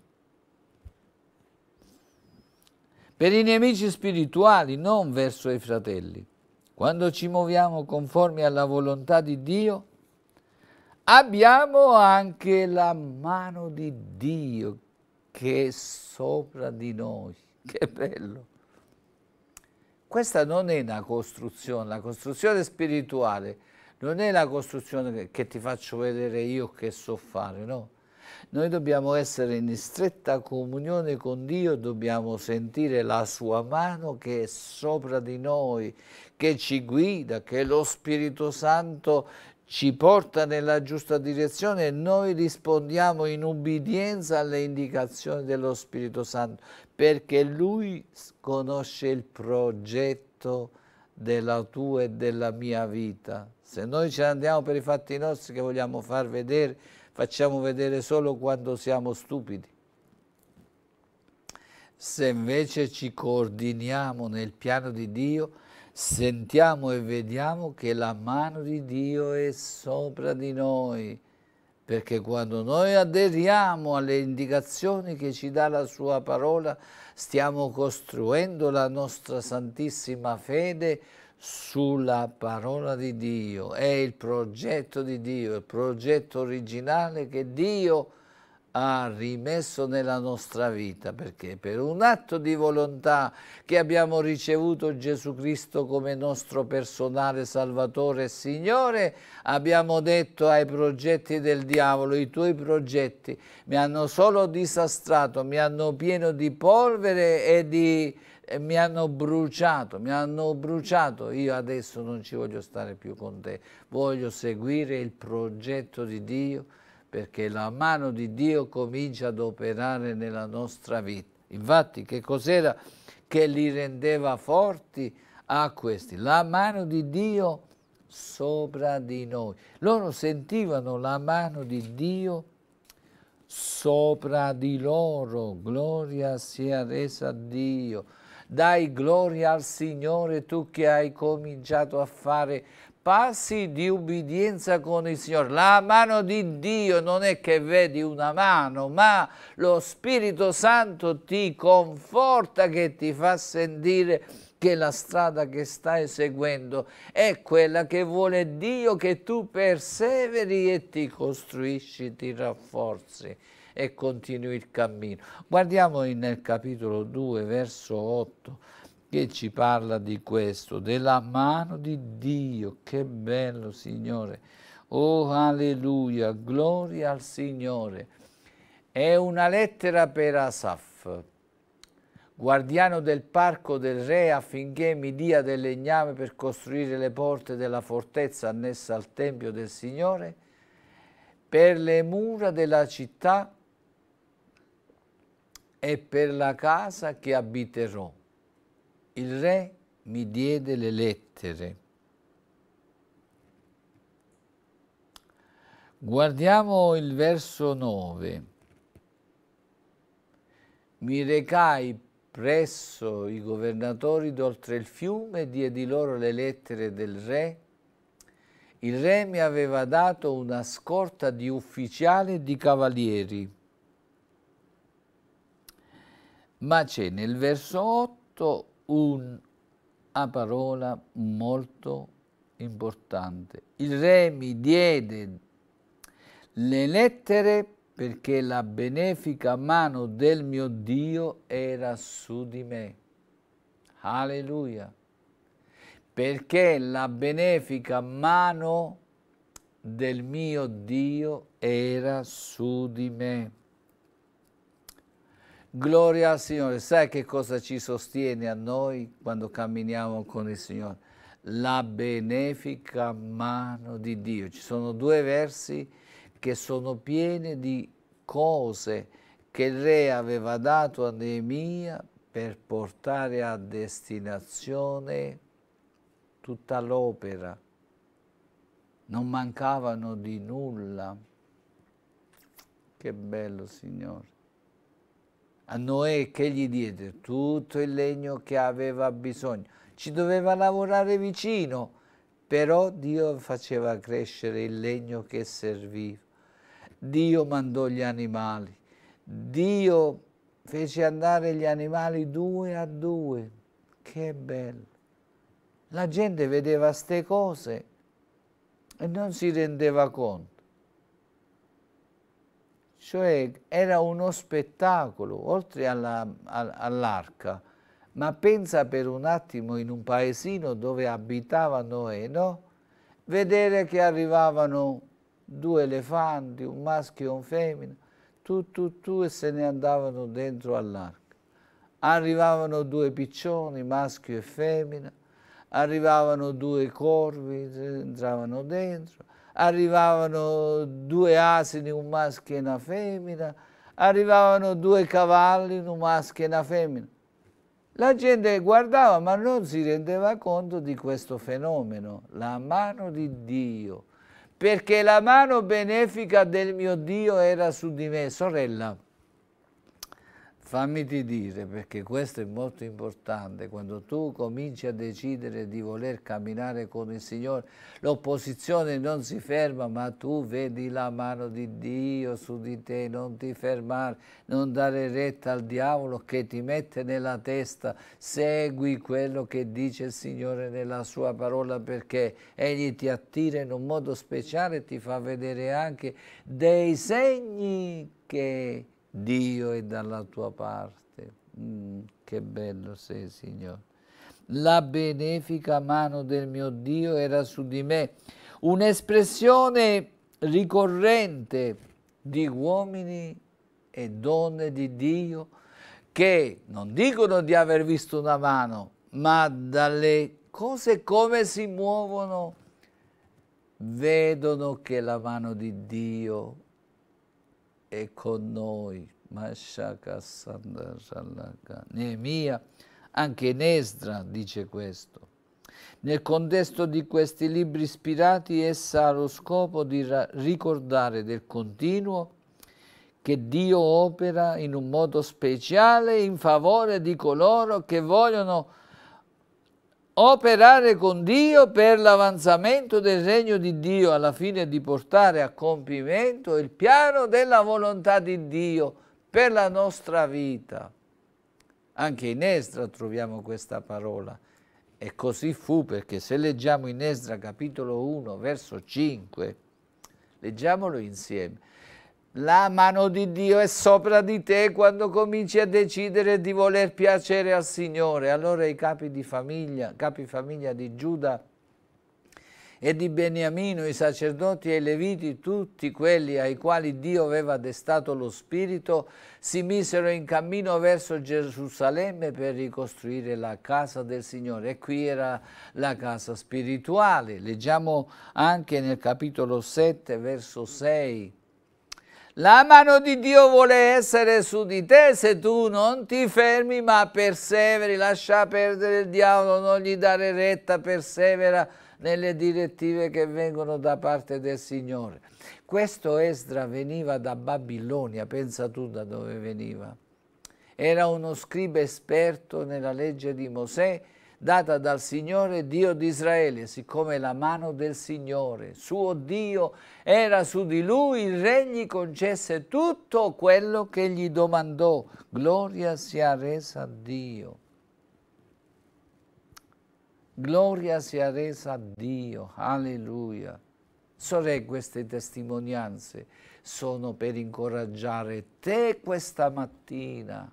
per i nemici spirituali, non verso i fratelli. Quando ci muoviamo conformi alla volontà di Dio, abbiamo anche la mano di Dio che è sopra di noi. Che bello! Questa non è una costruzione, la costruzione spirituale non è la costruzione che, ti faccio vedere io che so fare, no? Noi dobbiamo essere in stretta comunione con Dio, dobbiamo sentire la sua mano che è sopra di noi, che ci guida, che lo Spirito Santo ci porta nella giusta direzione e noi rispondiamo in ubbidienza alle indicazioni dello Spirito Santo, perché Lui conosce il progetto della tua e della mia vita. Se noi ce ne andiamo per i fatti nostri che vogliamo far vedere, facciamo vedere solo quando siamo stupidi. Se invece ci coordiniamo nel piano di Dio, sentiamo e vediamo che la mano di Dio è sopra di noi, perché quando noi aderiamo alle indicazioni che ci dà la sua parola, stiamo costruendo la nostra santissima fede sulla parola di Dio, è il progetto di Dio, il progetto originale che Dio ha rimesso nella nostra vita, perché per un atto di volontà che abbiamo ricevuto Gesù Cristo come nostro personale Salvatore e Signore, abbiamo detto ai progetti del diavolo, i tuoi progetti mi hanno solo disastrato, mi hanno pieno di polvere e di e mi hanno bruciato, mi hanno bruciato, io adesso non ci voglio stare più con te, voglio seguire il progetto di Dio perché la mano di Dio comincia ad operare nella nostra vita. Infatti che cos'era che li rendeva forti a ah, questi? La mano di Dio sopra di noi. Loro sentivano la mano di Dio sopra di loro. Gloria sia resa a Dio. Dai gloria al Signore tu che hai cominciato a fare passi di ubbidienza con il Signore. La mano di Dio non è che vedi una mano, ma lo Spirito Santo ti conforta, che ti fa sentire che la strada che stai seguendo è quella che vuole Dio che tu perseveri e ti costruisci, ti rafforzi e continui il cammino. Guardiamo nel capitolo 2, verso 8, che ci parla di questo, della mano di Dio. Che bello, Signore! Oh, alleluia, gloria al Signore. È una lettera per Asaf, guardiano del parco del re affinché mi dia del legname per costruire le porte della fortezza annessa al Tempio del Signore, per le mura della città e per la casa che abiterò. Il re mi diede le lettere. Guardiamo il verso 9. Mi recai presso i governatori d'oltre il fiume e diedi loro le lettere del re. Il re mi aveva dato una scorta di ufficiali e di cavalieri ma c'è nel verso 8 una parola molto importante. Il re mi diede le lettere perché la benefica mano del mio Dio era su di me. Alleluia. Perché la benefica mano del mio Dio era su di me. Gloria al Signore. Sai che cosa ci sostiene a noi quando camminiamo con il Signore? La benefica mano di Dio. Ci sono due versi che sono pieni di cose che il re aveva dato a Neemia per portare a destinazione tutta l'opera. Non mancavano di nulla. Che bello, Signore a Noè che gli diede tutto il legno che aveva bisogno. Ci doveva lavorare vicino, però Dio faceva crescere il legno che serviva. Dio mandò gli animali. Dio fece andare gli animali due a due. Che bello. La gente vedeva queste cose e non si rendeva conto cioè era uno spettacolo, oltre all'arca, all ma pensa per un attimo in un paesino dove abitava Noè, no? Vedere che arrivavano due elefanti, un maschio e un femmina, tu, tu, tu, e se ne andavano dentro all'arca. Arrivavano due piccioni, maschio e femmina, arrivavano due corvi, eh, entravano dentro, arrivavano due asini, un maschio e una femmina, arrivavano due cavalli, un maschio e una femmina. La gente guardava ma non si rendeva conto di questo fenomeno, la mano di Dio, perché la mano benefica del mio Dio era su di me. Sorella, Fammiti dire, perché questo è molto importante, quando tu cominci a decidere di voler camminare con il Signore, l'opposizione non si ferma, ma tu vedi la mano di Dio su di te, non ti fermare, non dare retta al diavolo che ti mette nella testa, segui quello che dice il Signore nella sua parola, perché Egli ti attira in un modo speciale, e ti fa vedere anche dei segni che Dio è dalla tua parte. Mm, che bello sei, Signore. La benefica mano del mio Dio era su di me. Un'espressione ricorrente di uomini e donne di Dio che non dicono di aver visto una mano, ma dalle cose come si muovono vedono che la mano di Dio è con noi. Neemia, anche in Esdra dice questo. Nel contesto di questi libri ispirati, essa ha lo scopo di ricordare del continuo che Dio opera in un modo speciale in favore di coloro che vogliono operare con Dio per l'avanzamento del regno di Dio alla fine di portare a compimento il piano della volontà di Dio per la nostra vita. Anche in Esdra troviamo questa parola. E così fu perché se leggiamo in Esdra capitolo 1 verso 5, leggiamolo insieme. La mano di Dio è sopra di te quando cominci a decidere di voler piacere al Signore. Allora i capi di famiglia, capi famiglia di Giuda e di Beniamino, i sacerdoti e i leviti, tutti quelli ai quali Dio aveva destato lo spirito, si misero in cammino verso Gerusalemme per ricostruire la casa del Signore. E qui era la casa spirituale. Leggiamo anche nel capitolo 7, verso 6 la mano di Dio vuole essere su di te se tu non ti fermi ma perseveri, lascia perdere il diavolo, non gli dare retta, persevera nelle direttive che vengono da parte del Signore. Questo Esdra veniva da Babilonia, pensa tu da dove veniva. Era uno scriba esperto nella legge di Mosè data dal Signore Dio di Israele, siccome la mano del Signore, suo Dio, era su di lui, il re gli concesse tutto quello che gli domandò. Gloria sia resa a Dio. Gloria sia resa a Dio. Alleluia. Sorelle, queste testimonianze sono per incoraggiare te questa mattina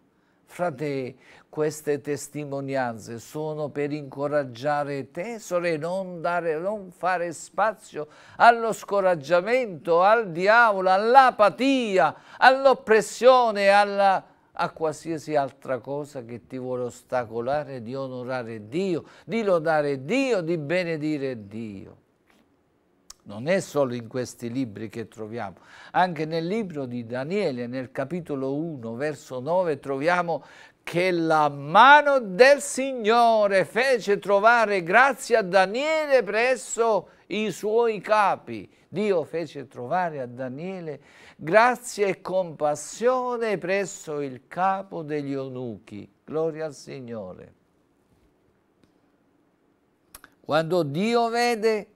Frate, queste testimonianze sono per incoraggiare te, sore, non, dare, non fare spazio allo scoraggiamento, al diavolo, all'apatia, all'oppressione, alla a qualsiasi altra cosa che ti vuole ostacolare di onorare Dio, di lodare Dio, di benedire Dio non è solo in questi libri che troviamo, anche nel libro di Daniele, nel capitolo 1, verso 9, troviamo che la mano del Signore fece trovare grazia a Daniele presso i suoi capi. Dio fece trovare a Daniele grazia e compassione presso il capo degli eunuchi. Gloria al Signore. Quando Dio vede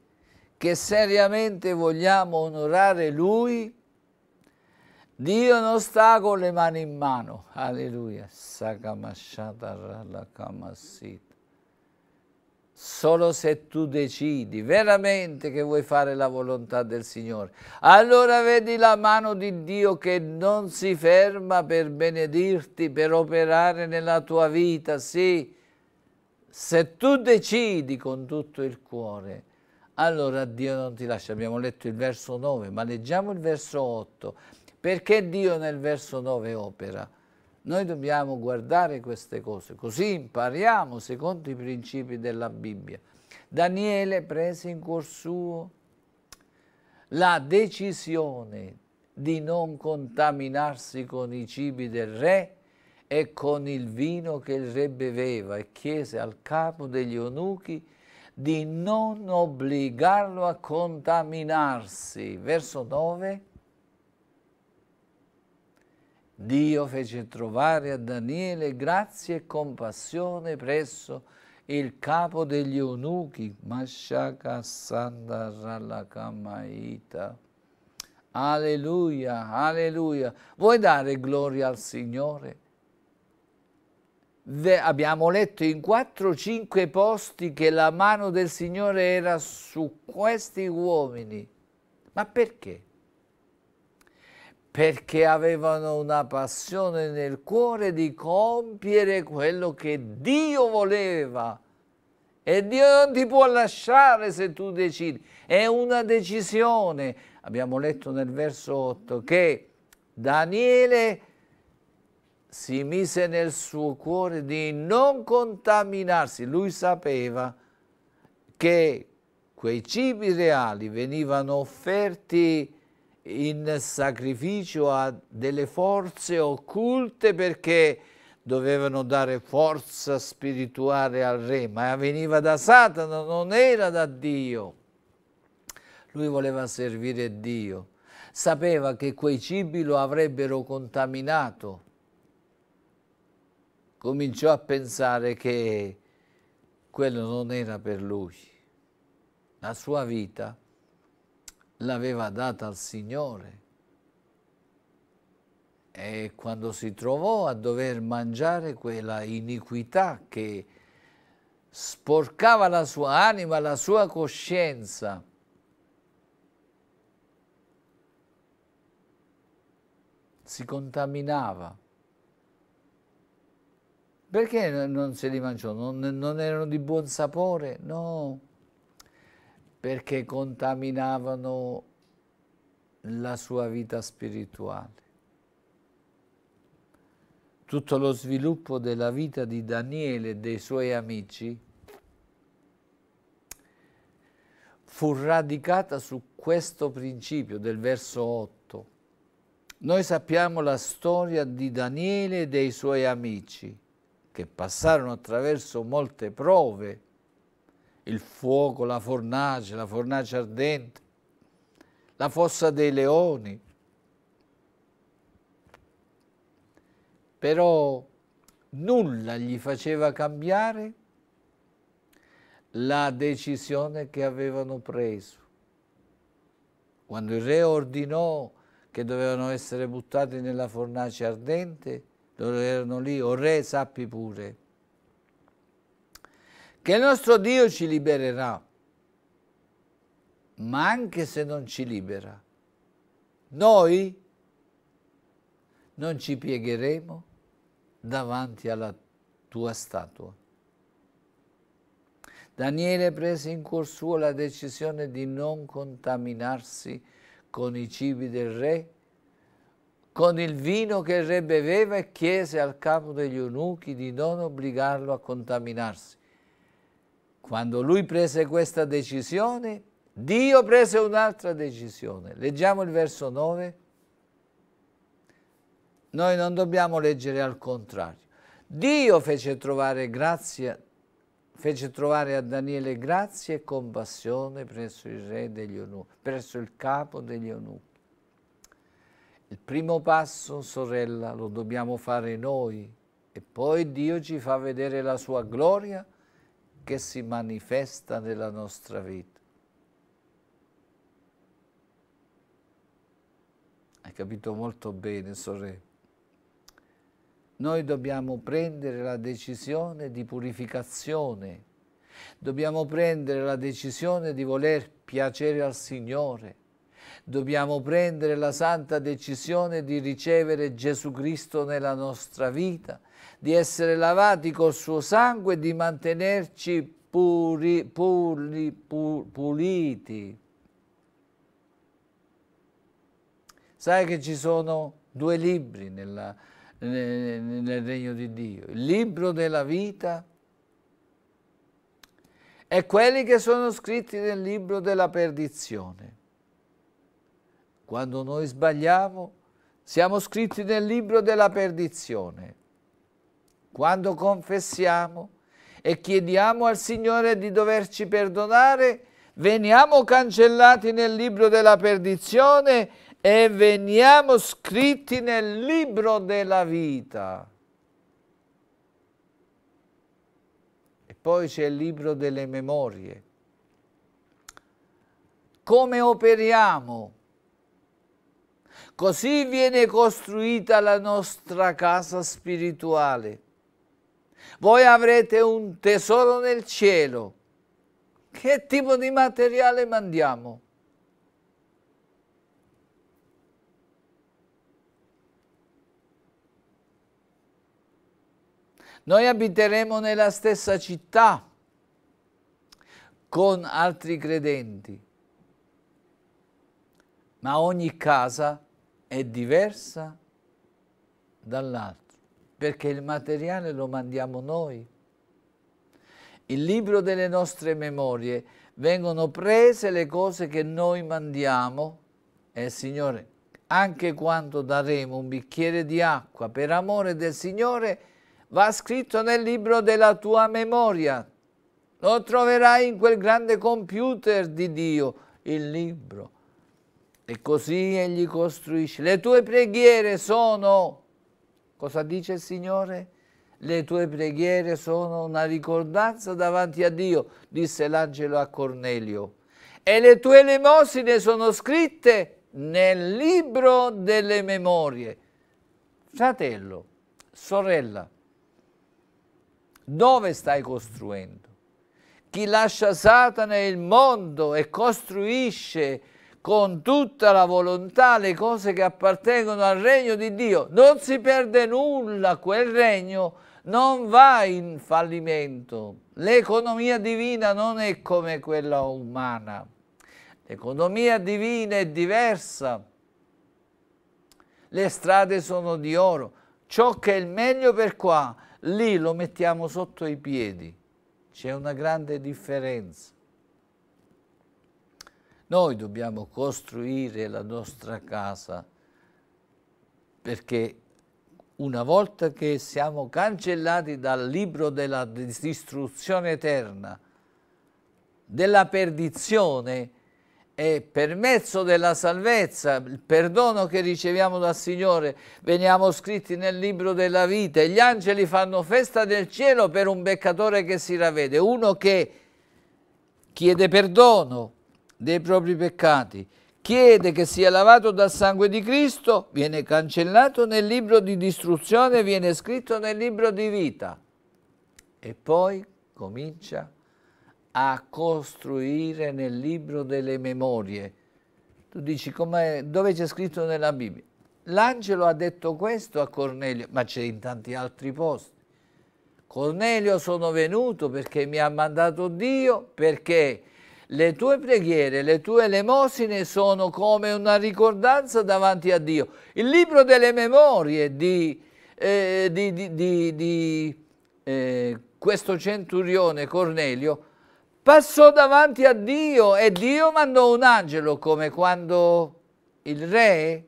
che seriamente vogliamo onorare Lui, Dio non sta con le mani in mano. Alleluia. Solo se tu decidi veramente che vuoi fare la volontà del Signore, allora vedi la mano di Dio che non si ferma per benedirti, per operare nella tua vita. Sì, se tu decidi con tutto il cuore, allora Dio non ti lascia. Abbiamo letto il verso 9, ma leggiamo il verso 8. Perché Dio nel verso 9 opera? Noi dobbiamo guardare queste cose, così impariamo secondo i principi della Bibbia. Daniele prese in cuor suo la decisione di non contaminarsi con i cibi del re e con il vino che il re beveva e chiese al capo degli eunuchi di non obbligarlo a contaminarsi. Verso 9. Dio fece trovare a Daniele grazie e compassione presso il capo degli eunuchi, Mashaka Sandaralakamaita. Alleluia, alleluia. Vuoi dare gloria al Signore? abbiamo letto in 4-5 posti che la mano del Signore era su questi uomini. Ma perché? Perché avevano una passione nel cuore di compiere quello che Dio voleva. E Dio non ti può lasciare se tu decidi. È una decisione. Abbiamo letto nel verso 8 che Daniele si mise nel suo cuore di non contaminarsi. Lui sapeva che quei cibi reali venivano offerti in sacrificio a delle forze occulte perché dovevano dare forza spirituale al re, ma veniva da Satana, non era da Dio. Lui voleva servire Dio, sapeva che quei cibi lo avrebbero contaminato, cominciò a pensare che quello non era per lui. La sua vita l'aveva data al Signore. E quando si trovò a dover mangiare quella iniquità che sporcava la sua anima, la sua coscienza, si contaminava perché non se li mangiò? Non, non erano di buon sapore? No, perché contaminavano la sua vita spirituale. Tutto lo sviluppo della vita di Daniele e dei suoi amici fu radicata su questo principio del verso 8. Noi sappiamo la storia di Daniele e dei suoi amici che passarono attraverso molte prove, il fuoco, la fornace, la fornace ardente, la fossa dei leoni. Però nulla gli faceva cambiare la decisione che avevano preso. Quando il re ordinò che dovevano essere buttati nella fornace ardente, loro erano lì, o re sappi pure, che il nostro Dio ci libererà, ma anche se non ci libera, noi non ci piegheremo davanti alla tua statua. Daniele prese in cuor suo la decisione di non contaminarsi con i cibi del re con il vino che il re beveva e chiese al capo degli eunuchi di non obbligarlo a contaminarsi. Quando lui prese questa decisione, Dio prese un'altra decisione. Leggiamo il verso 9. Noi non dobbiamo leggere al contrario. Dio fece trovare grazia, fece trovare a Daniele grazia e compassione presso il re degli eunuchi, presso il capo degli eunuchi. Il primo passo, sorella, lo dobbiamo fare noi e poi Dio ci fa vedere la sua gloria che si manifesta nella nostra vita. Hai capito molto bene, sorella. Noi dobbiamo prendere la decisione di purificazione, dobbiamo prendere la decisione di voler piacere al Signore, dobbiamo prendere la santa decisione di ricevere Gesù Cristo nella nostra vita, di essere lavati col suo sangue e di mantenerci puri, puri, pu, puliti. Sai che ci sono due libri nella, nel, nel regno di Dio, il libro della vita e quelli che sono scritti nel libro della perdizione. Quando noi sbagliamo, siamo scritti nel libro della perdizione. Quando confessiamo e chiediamo al Signore di doverci perdonare, veniamo cancellati nel libro della perdizione e veniamo scritti nel libro della vita. E poi c'è il libro delle memorie. Come operiamo? Come operiamo? Così viene costruita la nostra casa spirituale. Voi avrete un tesoro nel cielo. Che tipo di materiale mandiamo? Noi abiteremo nella stessa città con altri credenti, ma ogni casa è diversa dall'altro, perché il materiale lo mandiamo noi. Il libro delle nostre memorie vengono prese le cose che noi mandiamo e Signore, anche quando daremo un bicchiere di acqua per amore del Signore, va scritto nel libro della tua memoria. Lo troverai in quel grande computer di Dio, il libro e così egli costruisce. Le tue preghiere sono, cosa dice il Signore? Le tue preghiere sono una ricordanza davanti a Dio, disse l'angelo a Cornelio. E le tue elemosine sono scritte nel libro delle memorie. Fratello, sorella, dove stai costruendo? Chi lascia Satana e il mondo e costruisce con tutta la volontà le cose che appartengono al regno di Dio. Non si perde nulla, quel regno non va in fallimento. L'economia divina non è come quella umana. L'economia divina è diversa. Le strade sono di oro. Ciò che è il meglio per qua, lì lo mettiamo sotto i piedi. C'è una grande differenza. Noi dobbiamo costruire la nostra casa perché una volta che siamo cancellati dal libro della distruzione eterna, della perdizione, e per mezzo della salvezza, il perdono che riceviamo dal Signore, veniamo scritti nel libro della vita e gli angeli fanno festa del cielo per un peccatore che si ravvede, uno che chiede perdono, dei propri peccati, chiede che sia lavato dal sangue di Cristo, viene cancellato nel libro di distruzione, viene scritto nel libro di vita. E poi comincia a costruire nel libro delle memorie. Tu dici, dove c'è scritto nella Bibbia? L'angelo ha detto questo a Cornelio, ma c'è in tanti altri posti. Cornelio sono venuto perché mi ha mandato Dio, perché le tue preghiere, le tue elemosine sono come una ricordanza davanti a Dio. Il libro delle memorie di, eh, di, di, di eh, questo centurione Cornelio passò davanti a Dio e Dio mandò un angelo come quando il re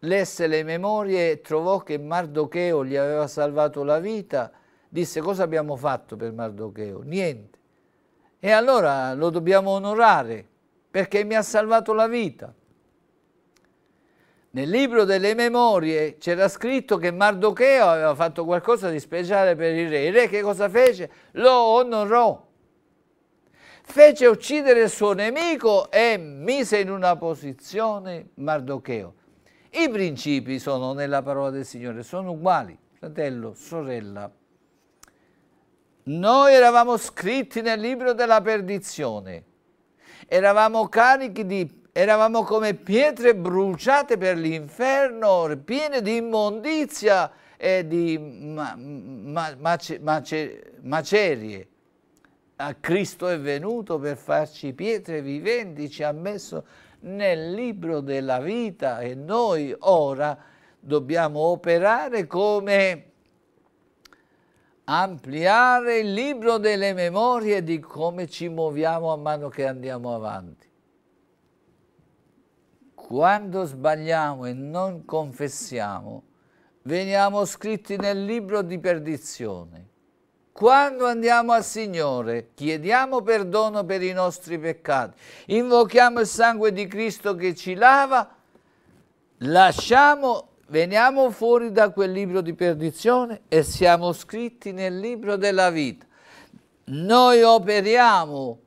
lesse le memorie e trovò che Mardocheo gli aveva salvato la vita disse cosa abbiamo fatto per Mardocheo? Niente. E allora lo dobbiamo onorare perché mi ha salvato la vita. Nel libro delle memorie c'era scritto che Mardocheo aveva fatto qualcosa di speciale per il re. Il re che cosa fece? Lo onorò. Fece uccidere il suo nemico e mise in una posizione Mardocheo. I principi sono nella parola del Signore, sono uguali, fratello, sorella. Noi eravamo scritti nel libro della perdizione, eravamo carichi di eravamo come pietre bruciate per l'inferno, piene di immondizia e di ma, ma, mace, mace, macerie. A Cristo è venuto per farci pietre viventi, ci ha messo nel libro della vita e noi ora dobbiamo operare come ampliare il libro delle memorie di come ci muoviamo a mano che andiamo avanti. Quando sbagliamo e non confessiamo, veniamo scritti nel libro di perdizione. Quando andiamo al Signore, chiediamo perdono per i nostri peccati, invochiamo il sangue di Cristo che ci lava, lasciamo veniamo fuori da quel libro di perdizione e siamo scritti nel libro della vita. Noi operiamo,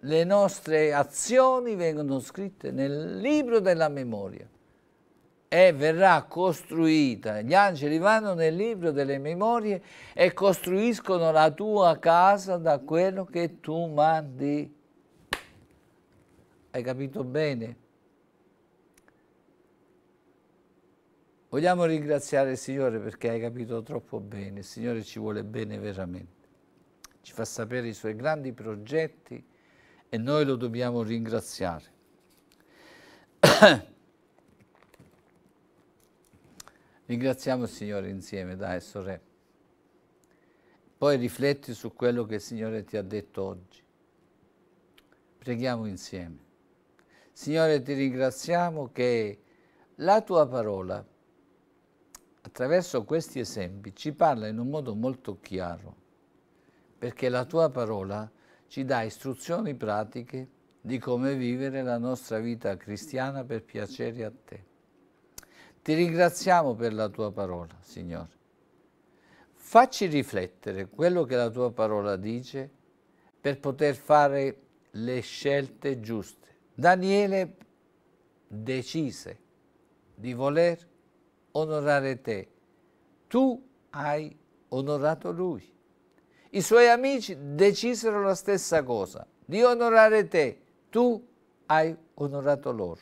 le nostre azioni vengono scritte nel libro della memoria e verrà costruita. Gli angeli vanno nel libro delle memorie e costruiscono la tua casa da quello che tu mandi. Hai capito bene? Vogliamo ringraziare il Signore perché hai capito troppo bene, il Signore ci vuole bene veramente, ci fa sapere i suoi grandi progetti e noi lo dobbiamo ringraziare. Ringraziamo il Signore insieme, dai, sorella. Poi rifletti su quello che il Signore ti ha detto oggi. Preghiamo insieme. Signore, ti ringraziamo che la tua parola attraverso questi esempi ci parla in un modo molto chiaro, perché la tua parola ci dà istruzioni pratiche di come vivere la nostra vita cristiana per piacere a te. Ti ringraziamo per la tua parola, Signore. Facci riflettere quello che la tua parola dice per poter fare le scelte giuste. Daniele decise di voler onorare te, tu hai onorato lui. I suoi amici decisero la stessa cosa, di onorare te, tu hai onorato loro.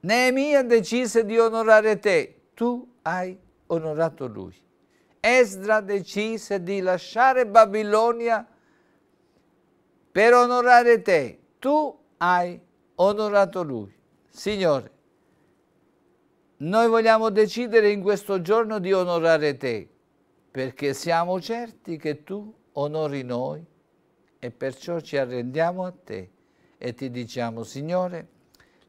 Neemia decise di onorare te, tu hai onorato lui. Esdra decise di lasciare Babilonia per onorare te, tu hai onorato lui. Signore, noi vogliamo decidere in questo giorno di onorare te, perché siamo certi che tu onori noi e perciò ci arrendiamo a te e ti diciamo, Signore,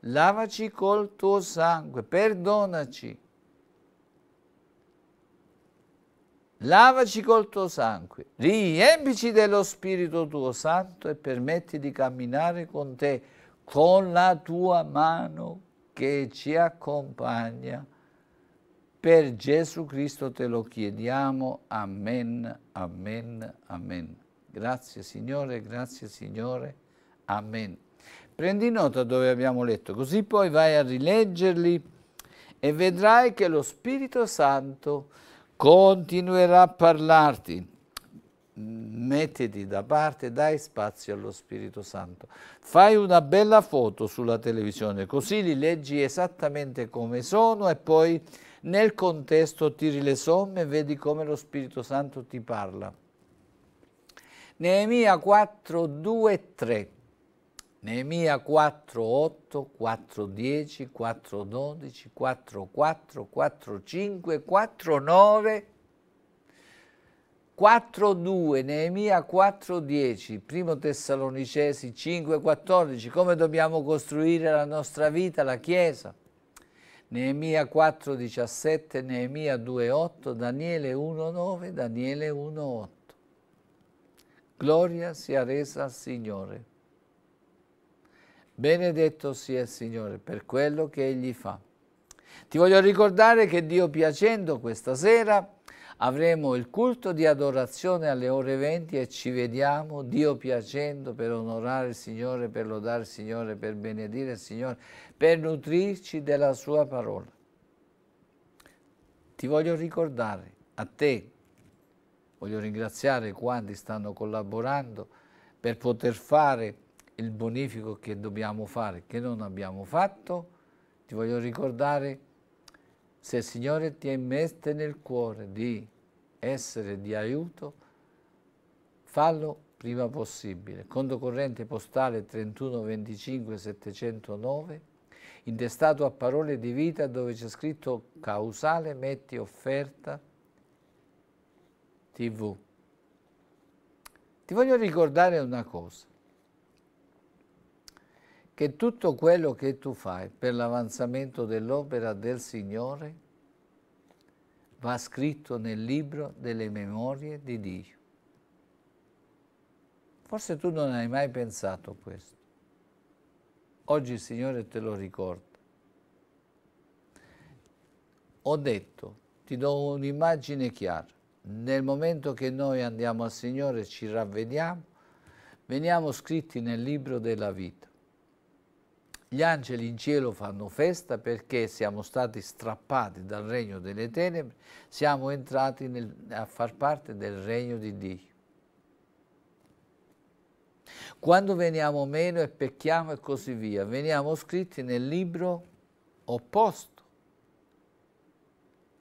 lavaci col tuo sangue, perdonaci. Lavaci col tuo sangue, riempici dello Spirito tuo Santo e permetti di camminare con te, con la tua mano che ci accompagna. Per Gesù Cristo te lo chiediamo. Amen, amen, amen. Grazie Signore, grazie Signore. Amen. Prendi nota dove abbiamo letto, così poi vai a rileggerli e vedrai che lo Spirito Santo continuerà a parlarti mettiti da parte, dai spazio allo Spirito Santo. Fai una bella foto sulla televisione, così li leggi esattamente come sono e poi nel contesto tiri le somme e vedi come lo Spirito Santo ti parla. Neemia 4, 2, 3. Neemia 4, 8, 4, 10, 4, 12, 4, 4, 4, 5, 4, 9, 4.2, Neemia 4.10, primo Tessalonicesi 5.14, come dobbiamo costruire la nostra vita, la Chiesa. Neemia 4.17, Neemia 2.8, Daniele 1.9, Daniele 1.8. Gloria sia resa al Signore. Benedetto sia il Signore per quello che Egli fa. Ti voglio ricordare che Dio piacendo questa sera avremo il culto di adorazione alle ore 20 e ci vediamo, Dio piacendo, per onorare il Signore, per lodare il Signore, per benedire il Signore, per nutrirci della sua parola. Ti voglio ricordare, a te, voglio ringraziare quanti stanno collaborando per poter fare il bonifico che dobbiamo fare, che non abbiamo fatto, ti voglio ricordare se il Signore ti mette nel cuore di essere di aiuto, fallo prima possibile. Conto corrente postale 31 709, intestato a parole di vita dove c'è scritto causale metti offerta tv. Ti voglio ricordare una cosa che tutto quello che tu fai per l'avanzamento dell'opera del Signore va scritto nel libro delle memorie di Dio. Forse tu non hai mai pensato questo. Oggi il Signore te lo ricorda. Ho detto, ti do un'immagine chiara. Nel momento che noi andiamo al Signore ci ravvediamo, veniamo scritti nel libro della vita. Gli angeli in cielo fanno festa perché siamo stati strappati dal regno delle tenebre, siamo entrati nel, a far parte del regno di Dio. Quando veniamo meno e pecchiamo e così via, veniamo scritti nel libro opposto,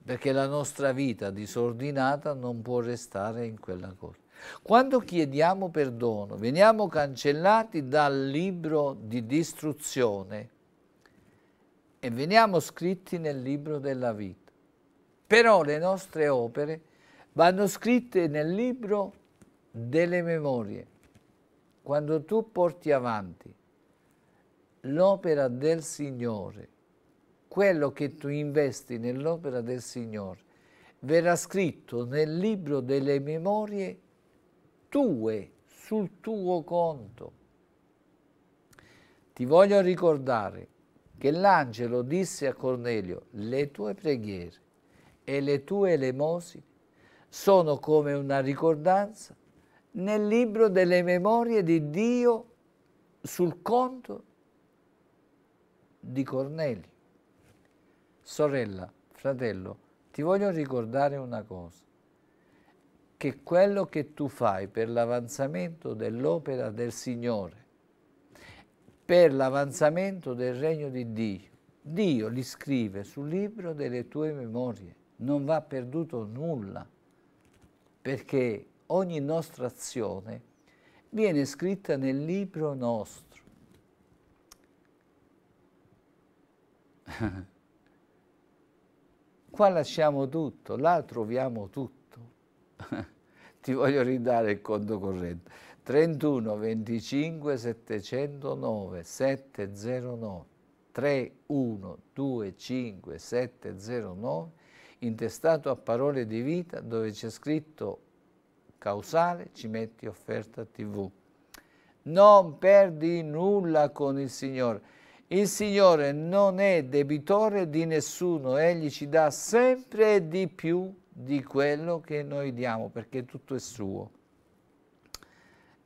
perché la nostra vita disordinata non può restare in quella corte. Quando chiediamo perdono, veniamo cancellati dal libro di distruzione e veniamo scritti nel libro della vita. Però le nostre opere vanno scritte nel libro delle memorie. Quando tu porti avanti l'opera del Signore, quello che tu investi nell'opera del Signore, verrà scritto nel libro delle memorie tue, sul tuo conto. Ti voglio ricordare che l'angelo disse a Cornelio, le tue preghiere e le tue elemosine sono come una ricordanza nel libro delle memorie di Dio sul conto di Cornelio. Sorella, fratello, ti voglio ricordare una cosa che quello che tu fai per l'avanzamento dell'opera del Signore, per l'avanzamento del regno di Dio, Dio li scrive sul libro delle tue memorie, non va perduto nulla, perché ogni nostra azione viene scritta nel libro nostro. Qua lasciamo tutto, là troviamo tutto. ti voglio ridare il conto corrente, 31 25 709 709 31 25 709 intestato a parole di vita dove c'è scritto causale ci metti offerta tv non perdi nulla con il Signore il Signore non è debitore di nessuno egli ci dà sempre di più di quello che noi diamo, perché tutto è suo.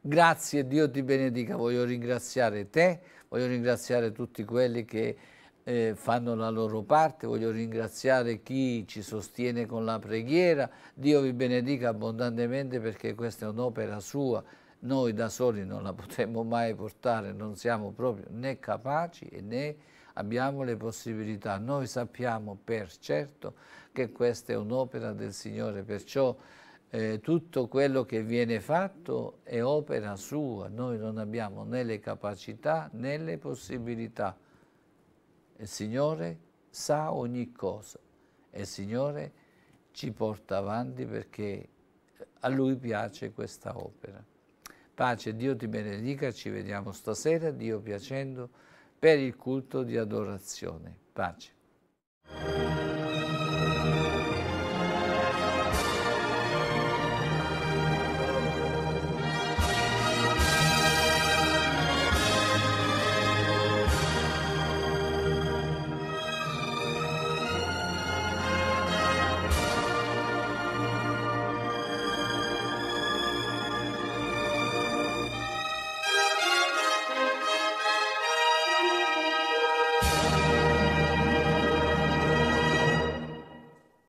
Grazie, Dio ti benedica. Voglio ringraziare te, voglio ringraziare tutti quelli che eh, fanno la loro parte, voglio ringraziare chi ci sostiene con la preghiera. Dio vi benedica abbondantemente perché questa è un'opera sua. Noi da soli non la potremmo mai portare, non siamo proprio né capaci né abbiamo le possibilità. Noi sappiamo per certo perché questa è un'opera del Signore, perciò eh, tutto quello che viene fatto è opera sua, noi non abbiamo né le capacità né le possibilità. Il Signore sa ogni cosa e il Signore ci porta avanti perché a Lui piace questa opera. Pace, Dio ti benedica, ci vediamo stasera, Dio piacendo, per il culto di adorazione. Pace.